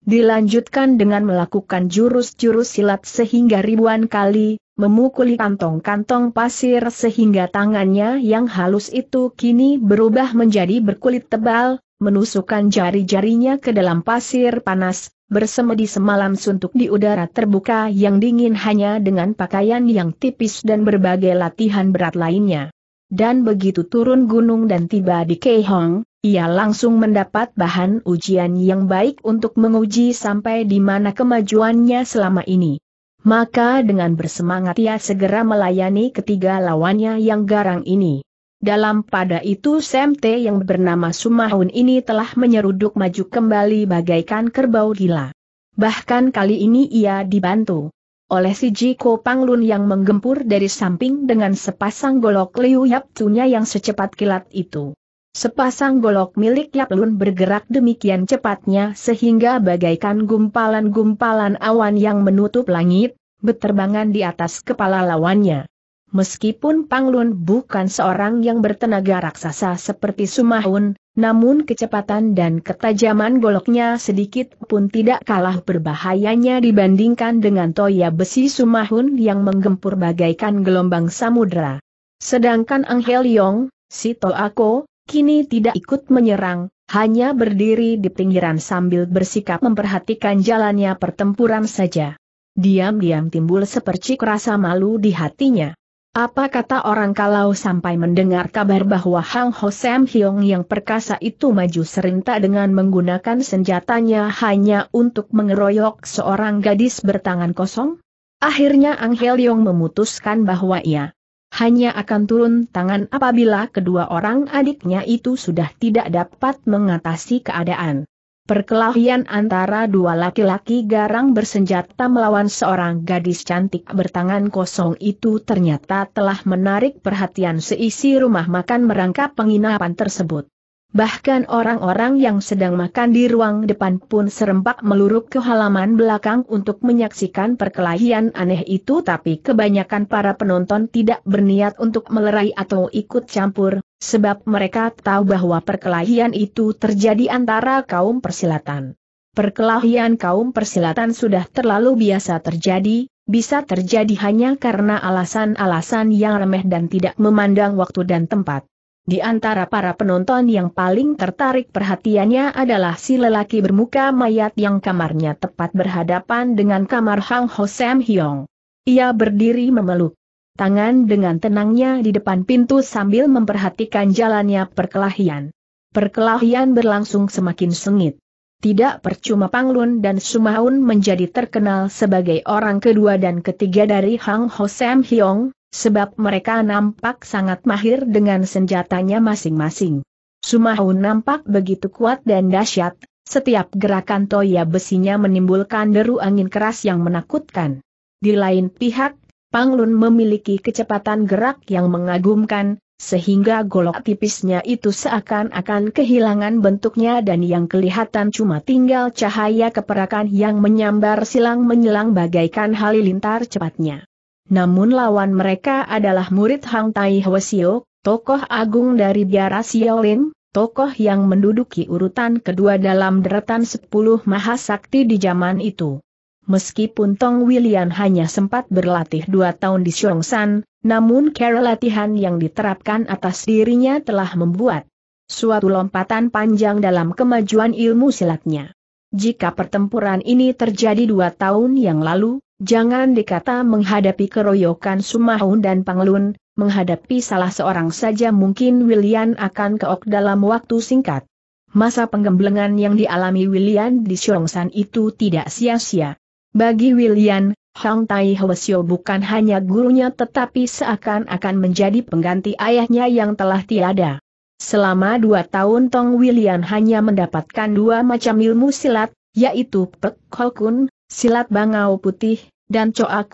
[SPEAKER 1] Dilanjutkan dengan melakukan jurus-jurus silat sehingga ribuan kali, memukuli kantong-kantong pasir sehingga tangannya yang halus itu kini berubah menjadi berkulit tebal, menusukkan jari-jarinya ke dalam pasir panas, bersemedi semalam suntuk di udara terbuka yang dingin hanya dengan pakaian yang tipis dan berbagai latihan berat lainnya. Dan begitu turun gunung dan tiba di Keihong, ia langsung mendapat bahan ujian yang baik untuk menguji sampai di mana kemajuannya selama ini. Maka dengan bersemangat ia segera melayani ketiga lawannya yang garang ini. Dalam pada itu Semte yang bernama Sumahun ini telah menyeruduk maju kembali bagaikan kerbau gila. Bahkan kali ini ia dibantu oleh si Jiko Panglun yang menggempur dari samping dengan sepasang golok Liu Yap Tunya yang secepat kilat itu. Sepasang golok milik Yap Lun bergerak demikian cepatnya sehingga bagaikan gumpalan-gumpalan awan yang menutup langit, beterbangan di atas kepala lawannya. Meskipun Panglun bukan seorang yang bertenaga raksasa seperti Sumahun, namun kecepatan dan ketajaman goloknya sedikit pun tidak kalah berbahayanya dibandingkan dengan toya besi Sumahun yang menggempur bagaikan gelombang samudera. Sedangkan Angel Yong, si Toako, kini tidak ikut menyerang, hanya berdiri di pinggiran sambil bersikap memperhatikan jalannya pertempuran saja. Diam-diam timbul sepercik rasa malu di hatinya. Apa kata orang kalau sampai mendengar kabar bahwa Hang Ho Sam Hyong yang perkasa itu maju serentak dengan menggunakan senjatanya hanya untuk mengeroyok seorang gadis bertangan kosong? Akhirnya Ang Hyong memutuskan bahwa ia hanya akan turun tangan apabila kedua orang adiknya itu sudah tidak dapat mengatasi keadaan. Perkelahian antara dua laki-laki garang bersenjata melawan seorang gadis cantik bertangan kosong itu ternyata telah menarik perhatian seisi rumah makan merangkap penginapan tersebut. Bahkan orang-orang yang sedang makan di ruang depan pun serempak meluruk ke halaman belakang untuk menyaksikan perkelahian aneh itu tapi kebanyakan para penonton tidak berniat untuk melerai atau ikut campur, sebab mereka tahu bahwa perkelahian itu terjadi antara kaum persilatan. Perkelahian kaum persilatan sudah terlalu biasa terjadi, bisa terjadi hanya karena alasan-alasan yang remeh dan tidak memandang waktu dan tempat. Di antara para penonton yang paling tertarik perhatiannya adalah si lelaki bermuka mayat yang kamarnya tepat berhadapan dengan kamar Hang Ho Sam Hyong. Ia berdiri memeluk tangan dengan tenangnya di depan pintu sambil memperhatikan jalannya perkelahian. Perkelahian berlangsung semakin sengit. Tidak percuma Panglun dan Sumahun menjadi terkenal sebagai orang kedua dan ketiga dari Hang Ho Sam Hyong, sebab mereka nampak sangat mahir dengan senjatanya masing-masing. Sumahun nampak begitu kuat dan dahsyat, setiap gerakan toya besinya menimbulkan deru angin keras yang menakutkan. Di lain pihak, Panglun memiliki kecepatan gerak yang mengagumkan, sehingga golok tipisnya itu seakan-akan kehilangan bentuknya dan yang kelihatan cuma tinggal cahaya keperakan yang menyambar silang menyilang bagaikan halilintar cepatnya. Namun lawan mereka adalah murid Hang Tai Hwasio, tokoh agung dari biara Xiaolin, tokoh yang menduduki urutan kedua dalam deretan sepuluh mahasakti di zaman itu. Meskipun Tong William hanya sempat berlatih dua tahun di Xiongshan, namun cara latihan yang diterapkan atas dirinya telah membuat suatu lompatan panjang dalam kemajuan ilmu silatnya. Jika pertempuran ini terjadi dua tahun yang lalu, jangan dikata menghadapi keroyokan Sumahun dan Panglun, menghadapi salah seorang saja mungkin William akan keok dalam waktu singkat. Masa penggemblengan yang dialami William di Xiongshan itu tidak sia-sia. Bagi William, Hong Tai Hwasyo bukan hanya gurunya tetapi seakan-akan menjadi pengganti ayahnya yang telah tiada. Selama dua tahun Tong William hanya mendapatkan dua macam ilmu silat, yaitu Pek Hokun, silat bangau putih, dan Choa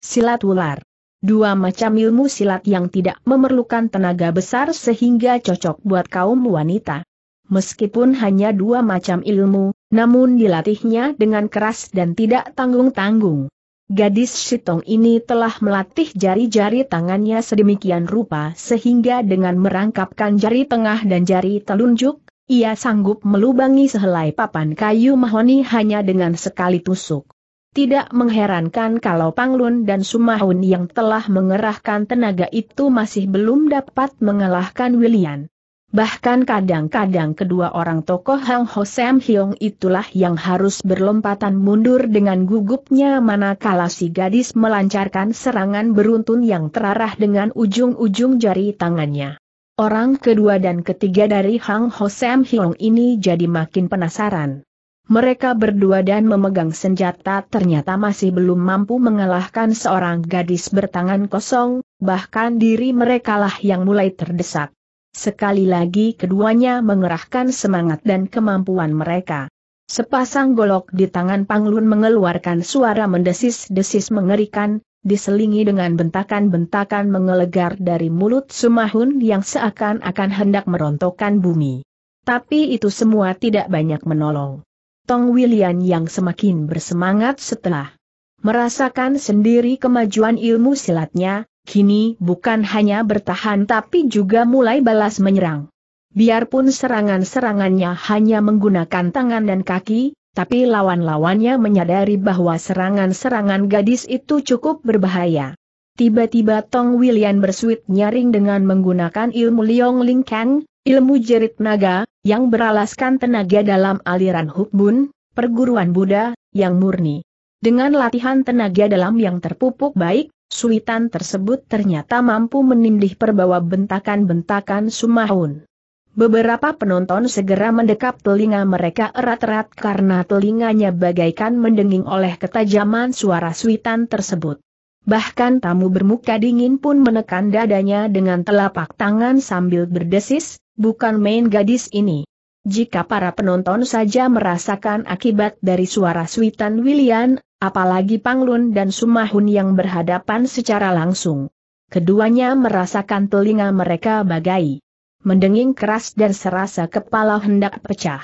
[SPEAKER 1] silat ular. Dua macam ilmu silat yang tidak memerlukan tenaga besar sehingga cocok buat kaum wanita. Meskipun hanya dua macam ilmu, namun dilatihnya dengan keras dan tidak tanggung-tanggung. Gadis Sitong ini telah melatih jari-jari tangannya sedemikian rupa sehingga dengan merangkapkan jari tengah dan jari telunjuk, ia sanggup melubangi sehelai papan kayu mahoni hanya dengan sekali tusuk. Tidak mengherankan kalau Panglun dan Sumahun yang telah mengerahkan tenaga itu masih belum dapat mengalahkan William. Bahkan kadang-kadang kedua orang tokoh Hang Ho Sam Hyong itulah yang harus berlompatan mundur dengan gugupnya manakala si gadis melancarkan serangan beruntun yang terarah dengan ujung-ujung jari tangannya. Orang kedua dan ketiga dari Hang Ho Sam Hyong ini jadi makin penasaran. Mereka berdua dan memegang senjata ternyata masih belum mampu mengalahkan seorang gadis bertangan kosong, bahkan diri merekalah yang mulai terdesak. Sekali lagi keduanya mengerahkan semangat dan kemampuan mereka. Sepasang golok di tangan Panglun mengeluarkan suara mendesis-desis mengerikan, diselingi dengan bentakan-bentakan mengelegar dari mulut Sumahun yang seakan-akan hendak merontokkan bumi. Tapi itu semua tidak banyak menolong. Tong William yang semakin bersemangat setelah merasakan sendiri kemajuan ilmu silatnya, kini bukan hanya bertahan tapi juga mulai balas menyerang. Biarpun serangan-serangannya hanya menggunakan tangan dan kaki, tapi lawan-lawannya menyadari bahwa serangan-serangan gadis itu cukup berbahaya. Tiba-tiba Tong William bersuit nyaring dengan menggunakan ilmu Liong Ling Kang, ilmu jerit naga, yang beralaskan tenaga dalam aliran Hukbun, perguruan Buddha, yang murni. Dengan latihan tenaga dalam yang terpupuk baik, Suitan tersebut ternyata mampu menindih perbawa bentakan-bentakan Sumahun. Beberapa penonton segera mendekap telinga mereka erat-erat karena telinganya bagaikan mendenging oleh ketajaman suara suitan tersebut. Bahkan tamu bermuka dingin pun menekan dadanya dengan telapak tangan sambil berdesis, bukan main gadis ini. Jika para penonton saja merasakan akibat dari suara Switan William, apalagi Panglun dan Sumahun yang berhadapan secara langsung. Keduanya merasakan telinga mereka bagai mendenging keras dan serasa kepala hendak pecah.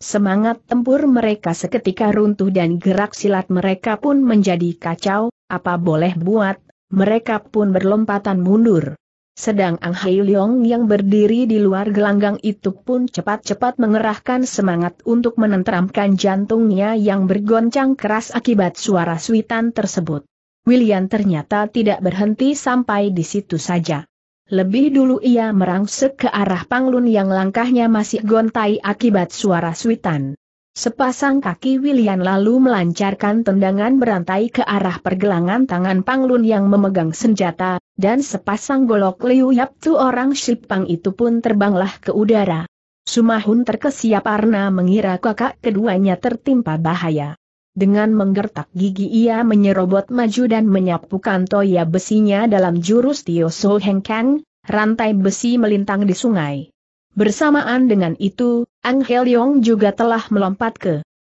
[SPEAKER 1] Semangat tempur mereka seketika runtuh dan gerak silat mereka pun menjadi kacau, apa boleh buat, mereka pun berlompatan mundur. Sedang Ang Hai Leong yang berdiri di luar gelanggang itu pun cepat-cepat mengerahkan semangat untuk menenteramkan jantungnya yang bergoncang keras akibat suara suitan tersebut. William ternyata tidak berhenti sampai di situ saja. Lebih dulu ia merangsek ke arah Panglun yang langkahnya masih gontai akibat suara suitan. Sepasang kaki William lalu melancarkan tendangan berantai ke arah pergelangan tangan Panglun yang memegang senjata, dan sepasang golok Liu Yap Tu orang Shipang itu pun terbanglah ke udara. Sumahun terkesiap karena mengira kakak keduanya tertimpa bahaya. Dengan menggertak gigi ia menyerobot maju dan menyapukan toya besinya dalam jurus Tio So Heng Kang, rantai besi melintang di sungai. Bersamaan dengan itu, Ang Yong juga telah melompat ke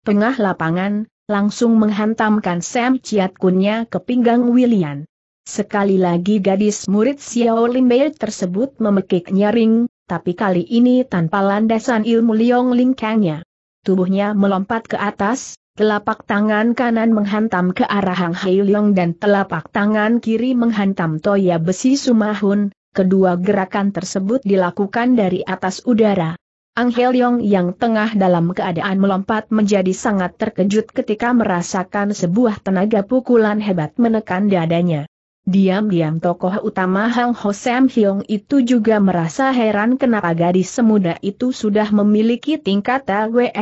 [SPEAKER 1] tengah lapangan, langsung menghantamkan Sam Chiat Kunnya ke pinggang William. Sekali lagi gadis murid Xiao Limbei tersebut memekik nyaring, tapi kali ini tanpa landasan ilmu Liong Lingkangnya. Tubuhnya melompat ke atas, telapak tangan kanan menghantam ke arah Hang Hai Liong dan telapak tangan kiri menghantam Toya Besi Sumahun, kedua gerakan tersebut dilakukan dari atas udara. Ang Yong yang tengah dalam keadaan melompat menjadi sangat terkejut ketika merasakan sebuah tenaga pukulan hebat menekan dadanya. Diam-diam tokoh utama Hang Ho Sam Hyung itu juga merasa heran kenapa gadis semuda itu sudah memiliki tingkat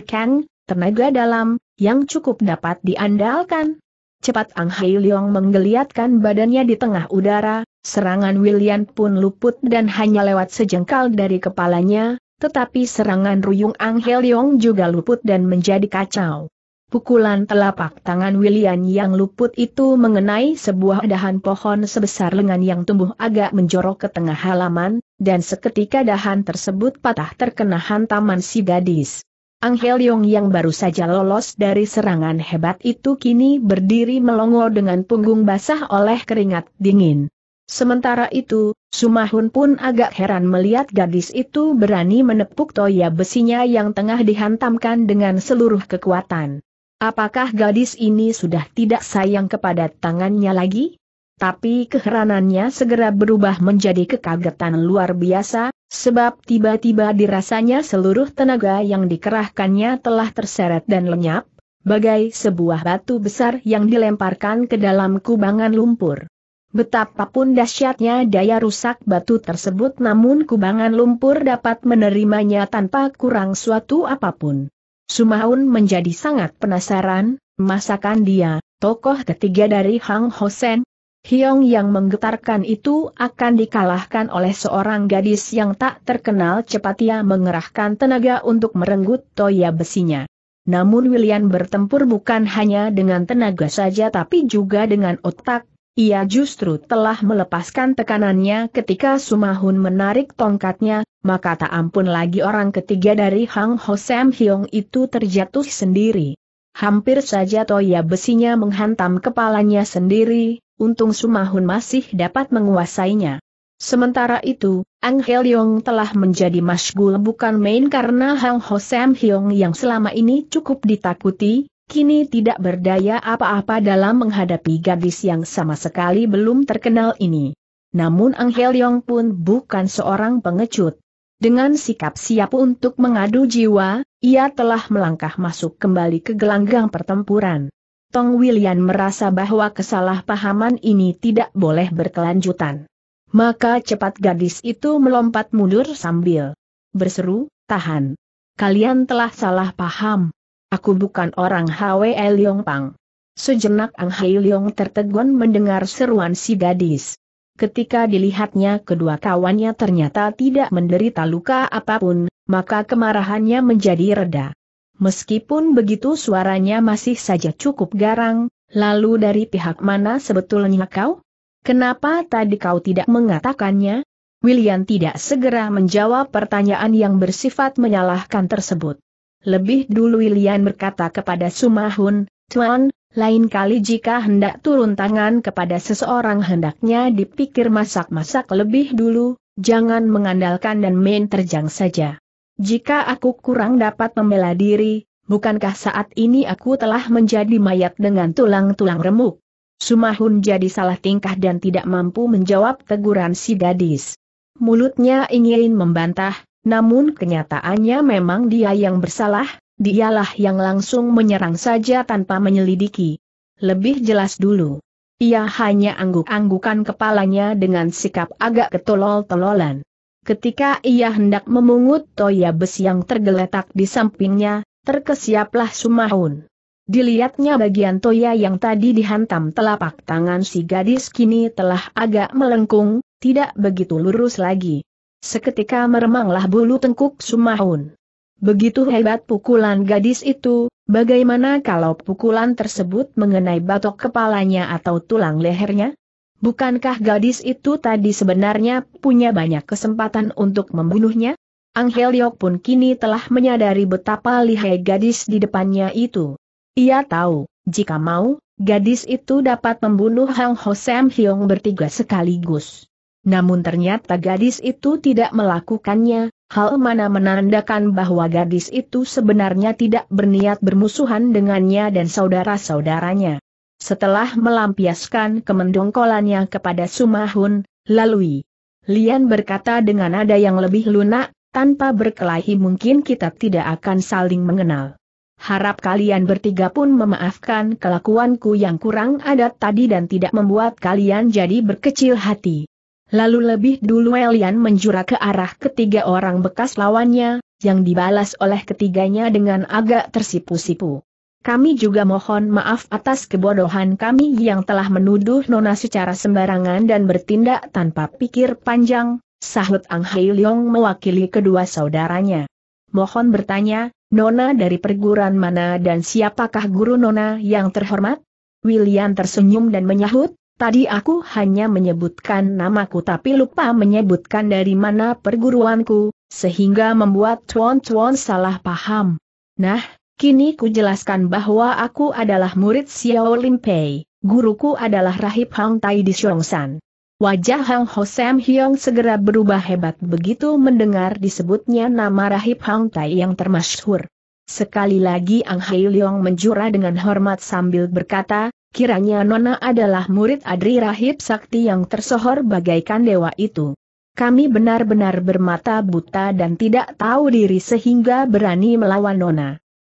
[SPEAKER 1] Kang, tenaga dalam, yang cukup dapat diandalkan. Cepat Ang Hai Leong menggeliatkan badannya di tengah udara, serangan William pun luput dan hanya lewat sejengkal dari kepalanya, tetapi serangan Ruyung Ang Hai Leong juga luput dan menjadi kacau. Pukulan telapak tangan William yang luput itu mengenai sebuah dahan pohon sebesar lengan yang tumbuh agak menjorok ke tengah halaman, dan seketika dahan tersebut patah terkena hantaman si gadis. Angel Yong yang baru saja lolos dari serangan hebat itu kini berdiri melongo dengan punggung basah oleh keringat dingin. Sementara itu, Sumahun pun agak heran melihat gadis itu berani menepuk toya besinya yang tengah dihantamkan dengan seluruh kekuatan. Apakah gadis ini sudah tidak sayang kepada tangannya lagi? Tapi keheranannya segera berubah menjadi kekagetan luar biasa, sebab tiba-tiba dirasanya seluruh tenaga yang dikerahkannya telah terseret dan lenyap, bagai sebuah batu besar yang dilemparkan ke dalam kubangan lumpur. Betapapun dahsyatnya daya rusak batu tersebut namun kubangan lumpur dapat menerimanya tanpa kurang suatu apapun. Sumaun menjadi sangat penasaran, masakan dia, tokoh ketiga dari Hang Hosen, Hyong yang menggetarkan itu akan dikalahkan oleh seorang gadis yang tak terkenal cepat ia mengerahkan tenaga untuk merenggut toya besinya. Namun William bertempur bukan hanya dengan tenaga saja tapi juga dengan otak, ia justru telah melepaskan tekanannya ketika Sumahun menarik tongkatnya, maka tak ampun lagi orang ketiga dari Hang Ho Sam Hyong itu terjatuh sendiri. Hampir saja toya besinya menghantam kepalanya sendiri, untung Sumahun masih dapat menguasainya. Sementara itu, Ang Heliong telah menjadi masgul bukan main karena Hang Ho Sam Hyong yang selama ini cukup ditakuti, kini tidak berdaya apa-apa dalam menghadapi gadis yang sama sekali belum terkenal ini. Namun Ang Yong pun bukan seorang pengecut. Dengan sikap siap untuk mengadu jiwa, ia telah melangkah masuk kembali ke gelanggang pertempuran. Tong William merasa bahwa kesalahpahaman ini tidak boleh berkelanjutan. Maka cepat gadis itu melompat mundur sambil berseru, tahan. Kalian telah salah paham. Aku bukan orang Hwe Liong Pang. Sejenak Ang Hai Liong tertegun mendengar seruan si gadis. Ketika dilihatnya kedua kawannya ternyata tidak menderita luka apapun, maka kemarahannya menjadi reda. Meskipun begitu suaranya masih saja cukup garang, lalu dari pihak mana sebetulnya kau? Kenapa tadi kau tidak mengatakannya? William tidak segera menjawab pertanyaan yang bersifat menyalahkan tersebut. Lebih dulu William berkata kepada Sumahun, Tuan, lain kali jika hendak turun tangan kepada seseorang hendaknya dipikir masak-masak lebih dulu, jangan mengandalkan dan main terjang saja. Jika aku kurang dapat membela diri, bukankah saat ini aku telah menjadi mayat dengan tulang-tulang remuk? Sumahun jadi salah tingkah dan tidak mampu menjawab teguran si gadis. Mulutnya ingin membantah, namun kenyataannya memang dia yang bersalah, dialah yang langsung menyerang saja tanpa menyelidiki. Lebih jelas dulu. Ia hanya angguk-anggukan kepalanya dengan sikap agak ketolol-tololan. Ketika ia hendak memungut toya besi yang tergeletak di sampingnya, terkesiaplah Sumahun. Dilihatnya bagian toya yang tadi dihantam telapak tangan si gadis kini telah agak melengkung, tidak begitu lurus lagi. Seketika meremanglah bulu tengkuk Sumahun. Begitu hebat pukulan gadis itu, bagaimana kalau pukulan tersebut mengenai batok kepalanya atau tulang lehernya? Bukankah gadis itu tadi sebenarnya punya banyak kesempatan untuk membunuhnya? Angel Yok pun kini telah menyadari betapa lihai gadis di depannya itu. Ia tahu, jika mau, gadis itu dapat membunuh Hang Ho Sam Hyong bertiga sekaligus. Namun ternyata gadis itu tidak melakukannya, hal mana menandakan bahwa gadis itu sebenarnya tidak berniat bermusuhan dengannya dan saudara-saudaranya. Setelah melampiaskan kemendongkolannya kepada Sumahun, lalui. Lian berkata dengan nada yang lebih lunak, tanpa berkelahi mungkin kita tidak akan saling mengenal. Harap kalian bertiga pun memaafkan kelakuanku yang kurang adat tadi dan tidak membuat kalian jadi berkecil hati. Lalu lebih dulu Elian menjura ke arah ketiga orang bekas lawannya, yang dibalas oleh ketiganya dengan agak tersipu-sipu. Kami juga mohon maaf atas kebodohan kami yang telah menuduh Nona secara sembarangan dan bertindak tanpa pikir panjang, sahut Ang Hai Leong mewakili kedua saudaranya. Mohon bertanya, Nona dari perguruan mana dan siapakah guru Nona yang terhormat? William tersenyum dan menyahut, Tadi aku hanya menyebutkan namaku tapi lupa menyebutkan dari mana perguruanku, sehingga membuat tuan-tuan salah paham. Nah, kini ku jelaskan bahwa aku adalah murid Xiao Limpei, guruku adalah Rahib Hang Tai di Xiongsan. Wajah Hang Ho Sam Hyong segera berubah hebat begitu mendengar disebutnya nama Rahib Hang Tai yang termasyhur. Sekali lagi Ang Hai Leong menjura dengan hormat sambil berkata, kiranya Nona adalah murid Adri Rahib Sakti yang tersohor bagaikan dewa itu. Kami benar-benar bermata buta dan tidak tahu diri sehingga berani melawan Nona.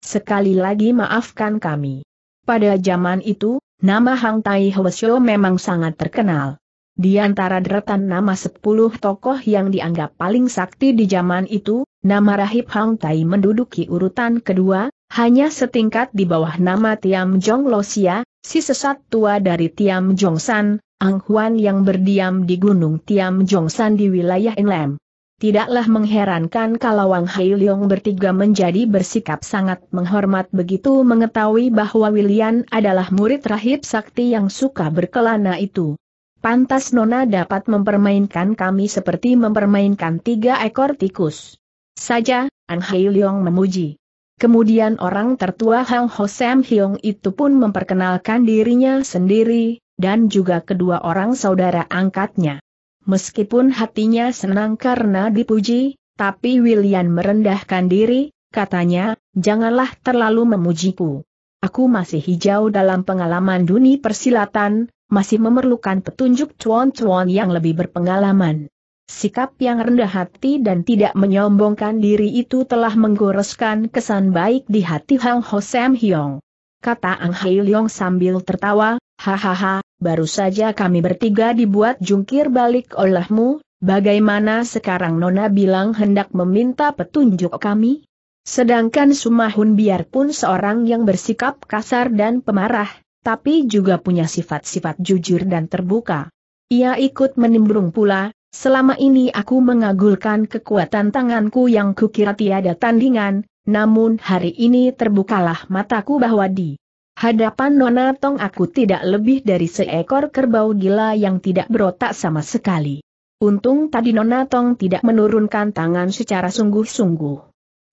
[SPEAKER 1] Sekali lagi maafkan kami. Pada zaman itu, nama Hang Tai Hwesyo memang sangat terkenal. Di antara deretan nama sepuluh tokoh yang dianggap paling sakti di zaman itu, nama Rahib Hang Tai menduduki urutan kedua, hanya setingkat di bawah nama Tiam Jong Losia, Si sesat tua dari Tiam Jongsan, Ang Huan yang berdiam di Gunung Tiam Jongsan di wilayah Inlem. Tidaklah mengherankan kalau Wang Hai Leong bertiga menjadi bersikap sangat menghormat begitu mengetahui bahwa William adalah murid rahib sakti yang suka berkelana itu. Pantas Nona dapat mempermainkan kami seperti mempermainkan tiga ekor tikus. Saja, Ang Hai Leong memuji. Kemudian orang tertua Hang Ho Sam Hyong itu pun memperkenalkan dirinya sendiri, dan juga kedua orang saudara angkatnya. Meskipun hatinya senang karena dipuji, tapi William merendahkan diri, katanya, janganlah terlalu memujiku. Aku masih hijau dalam pengalaman dunia persilatan, masih memerlukan petunjuk cuan-cuan yang lebih berpengalaman. Sikap yang rendah hati dan tidak menyombongkan diri itu telah menggoreskan kesan baik di hati Hang Ho Sam Hyong. Kata Ang Hai Leong sambil tertawa, hahaha, baru saja kami bertiga dibuat jungkir balik olehmu, bagaimana sekarang Nona bilang hendak meminta petunjuk kami? Sedangkan Sumahun biarpun seorang yang bersikap kasar dan pemarah, tapi juga punya sifat-sifat jujur dan terbuka. Ia ikut menimbrung pula, Selama ini aku mengagulkan kekuatan tanganku yang kukira tiada tandingan, namun hari ini terbukalah mataku bahwa di hadapan Nona Tong aku tidak lebih dari seekor kerbau gila yang tidak berotak sama sekali. Untung tadi Nona Tong tidak menurunkan tangan secara sungguh-sungguh.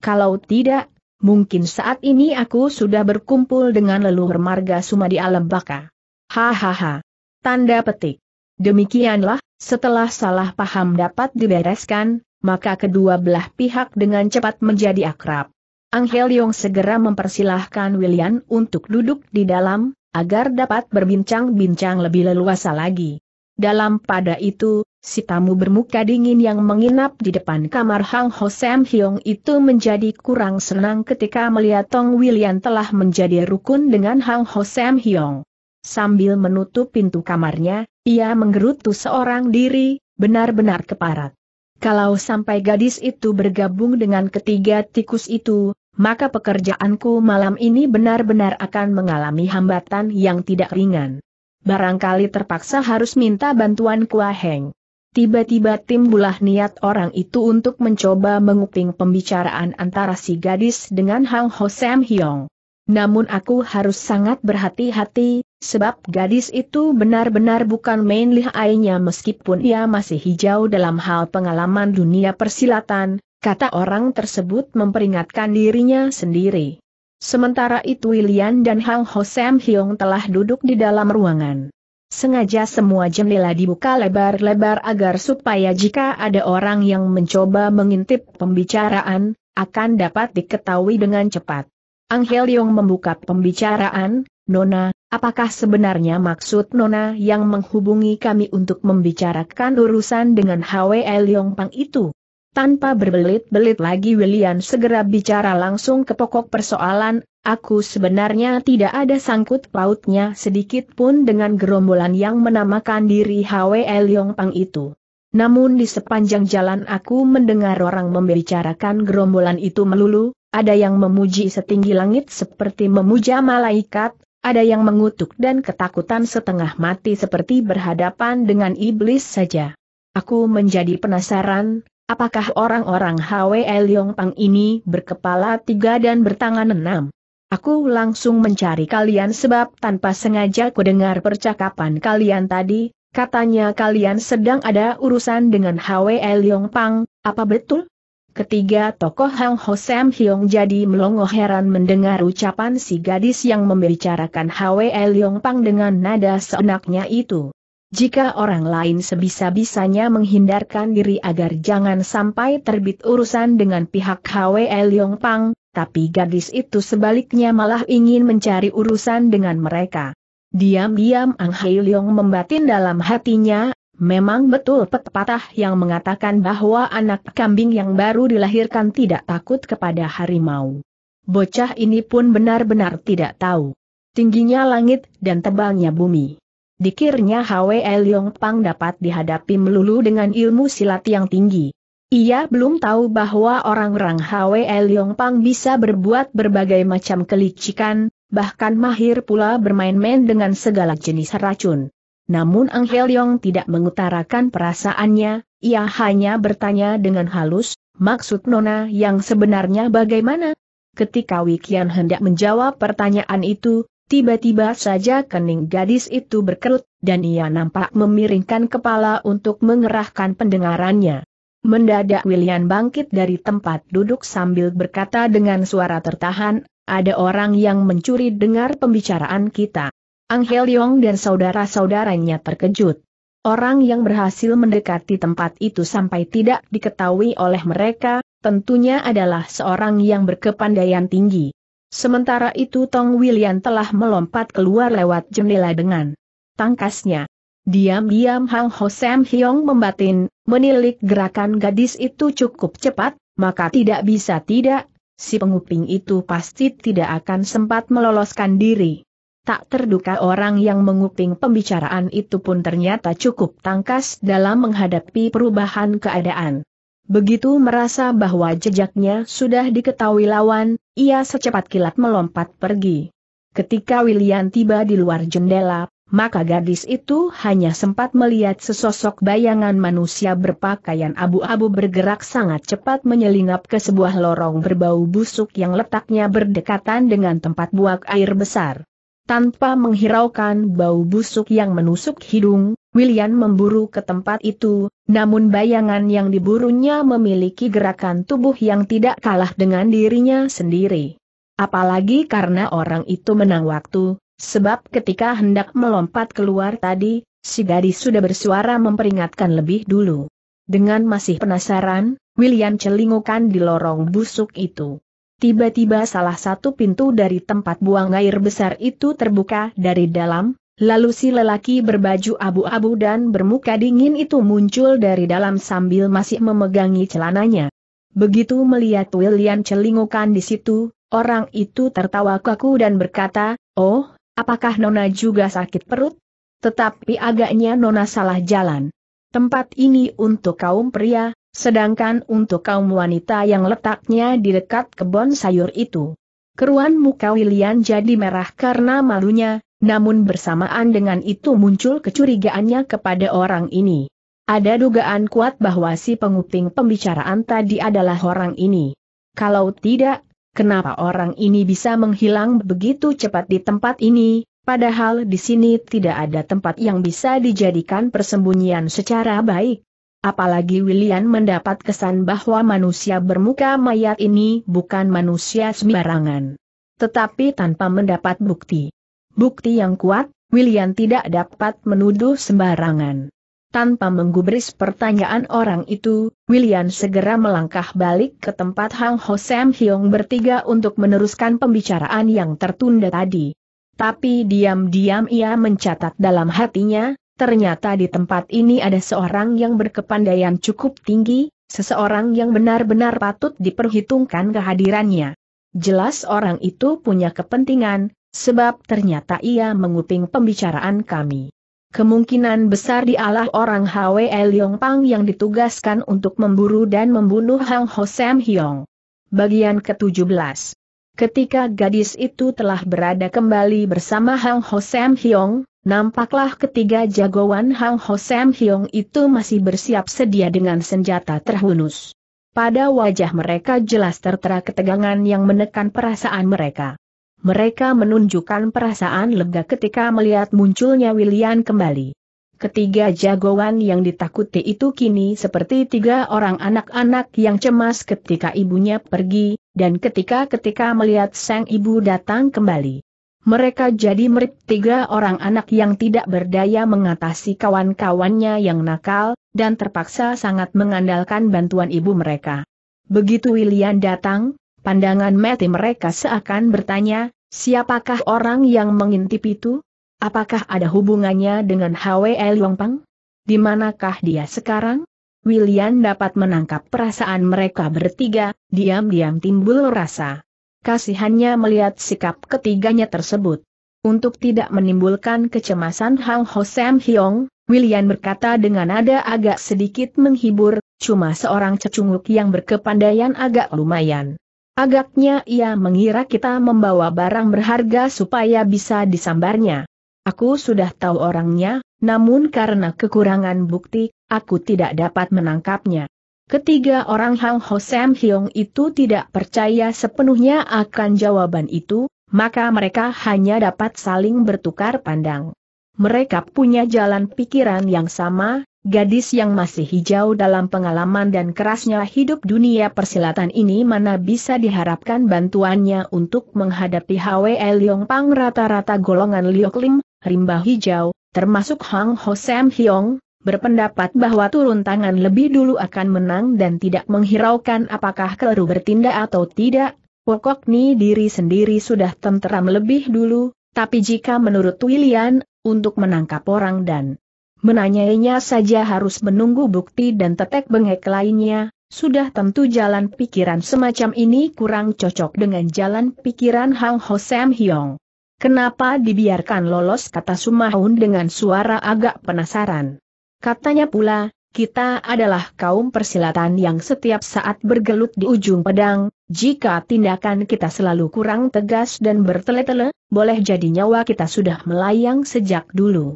[SPEAKER 1] Kalau tidak, mungkin saat ini aku sudah berkumpul dengan leluhur marga Suma di alam baka. Hahaha. Tanda petik. Demikianlah, setelah salah paham dapat dibereskan, maka kedua belah pihak dengan cepat menjadi akrab. Angel Yong segera mempersilahkan William untuk duduk di dalam, agar dapat berbincang-bincang lebih leluasa lagi. Dalam pada itu, si tamu bermuka dingin yang menginap di depan kamar Hang Ho Sam Hyong itu menjadi kurang senang ketika melihat Tong William telah menjadi rukun dengan Hang Ho Sam Hyong. Sambil menutup pintu kamarnya, ia menggerutu seorang diri, benar-benar keparat. Kalau sampai gadis itu bergabung dengan ketiga tikus itu, maka pekerjaanku malam ini benar-benar akan mengalami hambatan yang tidak ringan. Barangkali terpaksa harus minta bantuan kuaheng. Tiba-tiba timbulah niat orang itu untuk mencoba menguping pembicaraan antara si gadis dengan Hang Ho Sam Hyong. Namun aku harus sangat berhati-hati, sebab gadis itu benar-benar bukan main lihainya meskipun ia masih hijau dalam hal pengalaman dunia persilatan, kata orang tersebut memperingatkan dirinya sendiri. Sementara itu William dan Hang Ho Sam Hyung telah duduk di dalam ruangan. Sengaja semua jendela dibuka lebar-lebar agar supaya jika ada orang yang mencoba mengintip pembicaraan, akan dapat diketahui dengan cepat. Angel Yong membuka pembicaraan, Nona, apakah sebenarnya maksud Nona yang menghubungi kami untuk membicarakan urusan dengan Hwe Yong Pang itu? Tanpa berbelit-belit lagi William segera bicara langsung ke pokok persoalan, aku sebenarnya tidak ada sangkut pautnya sedikit pun dengan gerombolan yang menamakan diri Hwe Yong Pang itu. Namun di sepanjang jalan aku mendengar orang membicarakan gerombolan itu melulu, ada yang memuji setinggi langit seperti memuja malaikat, ada yang mengutuk dan ketakutan setengah mati seperti berhadapan dengan iblis saja. Aku menjadi penasaran, apakah orang-orang Hwe Pang ini berkepala tiga dan bertangan enam? Aku langsung mencari kalian sebab tanpa sengaja kudengar percakapan kalian tadi, Katanya kalian sedang ada urusan dengan Hwe Leong Pang, apa betul? Ketiga tokoh Hang Ho Sam Hyong jadi melongo heran mendengar ucapan si gadis yang membicarakan Hwe Leong Pang dengan nada seenaknya itu. Jika orang lain sebisa-bisanya menghindarkan diri agar jangan sampai terbit urusan dengan pihak Hwe Leong Pang, tapi gadis itu sebaliknya malah ingin mencari urusan dengan mereka. Diam-diam Ang Hai Leong membatin dalam hatinya, memang betul pepatah yang mengatakan bahwa anak kambing yang baru dilahirkan tidak takut kepada harimau. Bocah ini pun benar-benar tidak tahu. Tingginya langit dan tebalnya bumi. Dikirnya Hwe Leong Pang dapat dihadapi melulu dengan ilmu silat yang tinggi. Ia belum tahu bahwa orang-orang Hwe Leong Pang bisa berbuat berbagai macam kelicikan, bahkan mahir pula bermain-main dengan segala jenis racun. Namun Ang Yong tidak mengutarakan perasaannya, ia hanya bertanya dengan halus, maksud Nona yang sebenarnya bagaimana? Ketika Wikian hendak menjawab pertanyaan itu, tiba-tiba saja kening gadis itu berkerut, dan ia nampak memiringkan kepala untuk mengerahkan pendengarannya. Mendadak William bangkit dari tempat duduk sambil berkata dengan suara tertahan, ada orang yang mencuri dengar pembicaraan kita. Ang Yong dan saudara-saudaranya terkejut. Orang yang berhasil mendekati tempat itu sampai tidak diketahui oleh mereka, tentunya adalah seorang yang berkepandaian tinggi. Sementara itu Tong William telah melompat keluar lewat jendela dengan tangkasnya. Diam-diam Hang Ho Sam Hyong membatin, menilik gerakan gadis itu cukup cepat, maka tidak bisa tidak si penguping itu pasti tidak akan sempat meloloskan diri. Tak terduga orang yang menguping pembicaraan itu pun ternyata cukup tangkas dalam menghadapi perubahan keadaan. Begitu merasa bahwa jejaknya sudah diketahui lawan, ia secepat kilat melompat pergi. Ketika William tiba di luar jendela, maka gadis itu hanya sempat melihat sesosok bayangan manusia berpakaian abu-abu bergerak sangat cepat menyelinap ke sebuah lorong berbau busuk yang letaknya berdekatan dengan tempat buak air besar. Tanpa menghiraukan bau busuk yang menusuk hidung, William memburu ke tempat itu, namun bayangan yang diburunya memiliki gerakan tubuh yang tidak kalah dengan dirinya sendiri. Apalagi karena orang itu menang waktu, Sebab ketika hendak melompat keluar tadi, si gadis sudah bersuara memperingatkan lebih dulu. Dengan masih penasaran, William celingukan di lorong busuk itu. Tiba-tiba salah satu pintu dari tempat buang air besar itu terbuka dari dalam, lalu si lelaki berbaju abu-abu dan bermuka dingin itu muncul dari dalam sambil masih memegangi celananya. Begitu melihat William celingukan di situ, orang itu tertawa kaku dan berkata, Oh, Apakah Nona juga sakit perut? Tetapi agaknya Nona salah jalan. Tempat ini untuk kaum pria, sedangkan untuk kaum wanita yang letaknya di dekat kebun sayur itu. Keruan muka William jadi merah karena malunya, namun bersamaan dengan itu muncul kecurigaannya kepada orang ini. Ada dugaan kuat bahwa si penguping pembicaraan tadi adalah orang ini. Kalau tidak, Kenapa orang ini bisa menghilang begitu cepat di tempat ini, padahal di sini tidak ada tempat yang bisa dijadikan persembunyian secara baik? Apalagi William mendapat kesan bahwa manusia bermuka mayat ini bukan manusia sembarangan. Tetapi tanpa mendapat bukti. Bukti yang kuat, William tidak dapat menuduh sembarangan. Tanpa menggubris pertanyaan orang itu, William segera melangkah balik ke tempat Hang Ho Sam Hyong bertiga untuk meneruskan pembicaraan yang tertunda tadi. Tapi diam-diam ia mencatat dalam hatinya, ternyata di tempat ini ada seorang yang berkepandaian cukup tinggi, seseorang yang benar-benar patut diperhitungkan kehadirannya. Jelas orang itu punya kepentingan, sebab ternyata ia menguping pembicaraan kami kemungkinan besar dialah orang Hwe Leong Pang yang ditugaskan untuk memburu dan membunuh Hang Ho Sam Hyong. Bagian ke-17 Ketika gadis itu telah berada kembali bersama Hang Ho Sam Hyong, nampaklah ketiga jagoan Hang Ho Sam Hyong itu masih bersiap sedia dengan senjata terhunus. Pada wajah mereka jelas tertera ketegangan yang menekan perasaan mereka. Mereka menunjukkan perasaan lega ketika melihat munculnya William kembali. Ketiga jagoan yang ditakuti itu kini seperti tiga orang anak-anak yang cemas ketika ibunya pergi, dan ketika-ketika melihat sang ibu datang kembali. Mereka jadi merit tiga orang anak yang tidak berdaya mengatasi kawan-kawannya yang nakal, dan terpaksa sangat mengandalkan bantuan ibu mereka. Begitu William datang, pandangan mati mereka seakan bertanya, Siapakah orang yang mengintip itu? Apakah ada hubungannya dengan HWL Wangpang? Di manakah dia sekarang? William dapat menangkap perasaan mereka bertiga, diam-diam timbul rasa kasihannya melihat sikap ketiganya tersebut. Untuk tidak menimbulkan kecemasan Hang Ho Sam Hyong, William berkata dengan nada agak sedikit menghibur, cuma seorang cecunguk yang berkepandaian agak lumayan. Agaknya ia mengira kita membawa barang berharga supaya bisa disambarnya. Aku sudah tahu orangnya, namun karena kekurangan bukti, aku tidak dapat menangkapnya. Ketiga orang Hang Ho Sam Hyong itu tidak percaya sepenuhnya akan jawaban itu, maka mereka hanya dapat saling bertukar pandang. Mereka punya jalan pikiran yang sama, Gadis yang masih hijau dalam pengalaman dan kerasnya hidup dunia persilatan ini mana bisa diharapkan bantuannya untuk menghadapi HWL Liong Pang rata-rata golongan Liok Lim, Rimba Hijau, termasuk Hang Ho Sam Hyong, berpendapat bahwa turun tangan lebih dulu akan menang dan tidak menghiraukan apakah keru bertindak atau tidak, pokoknya diri sendiri sudah tenteram lebih dulu, tapi jika menurut William, untuk menangkap orang dan menanyainya saja harus menunggu bukti dan tetek bengek lainnya, sudah tentu jalan pikiran semacam ini kurang cocok dengan jalan pikiran Hang Ho Sam Hyong. Kenapa dibiarkan lolos kata Sumahun dengan suara agak penasaran. Katanya pula, kita adalah kaum persilatan yang setiap saat bergelut di ujung pedang, jika tindakan kita selalu kurang tegas dan bertele-tele, boleh jadi nyawa kita sudah melayang sejak dulu.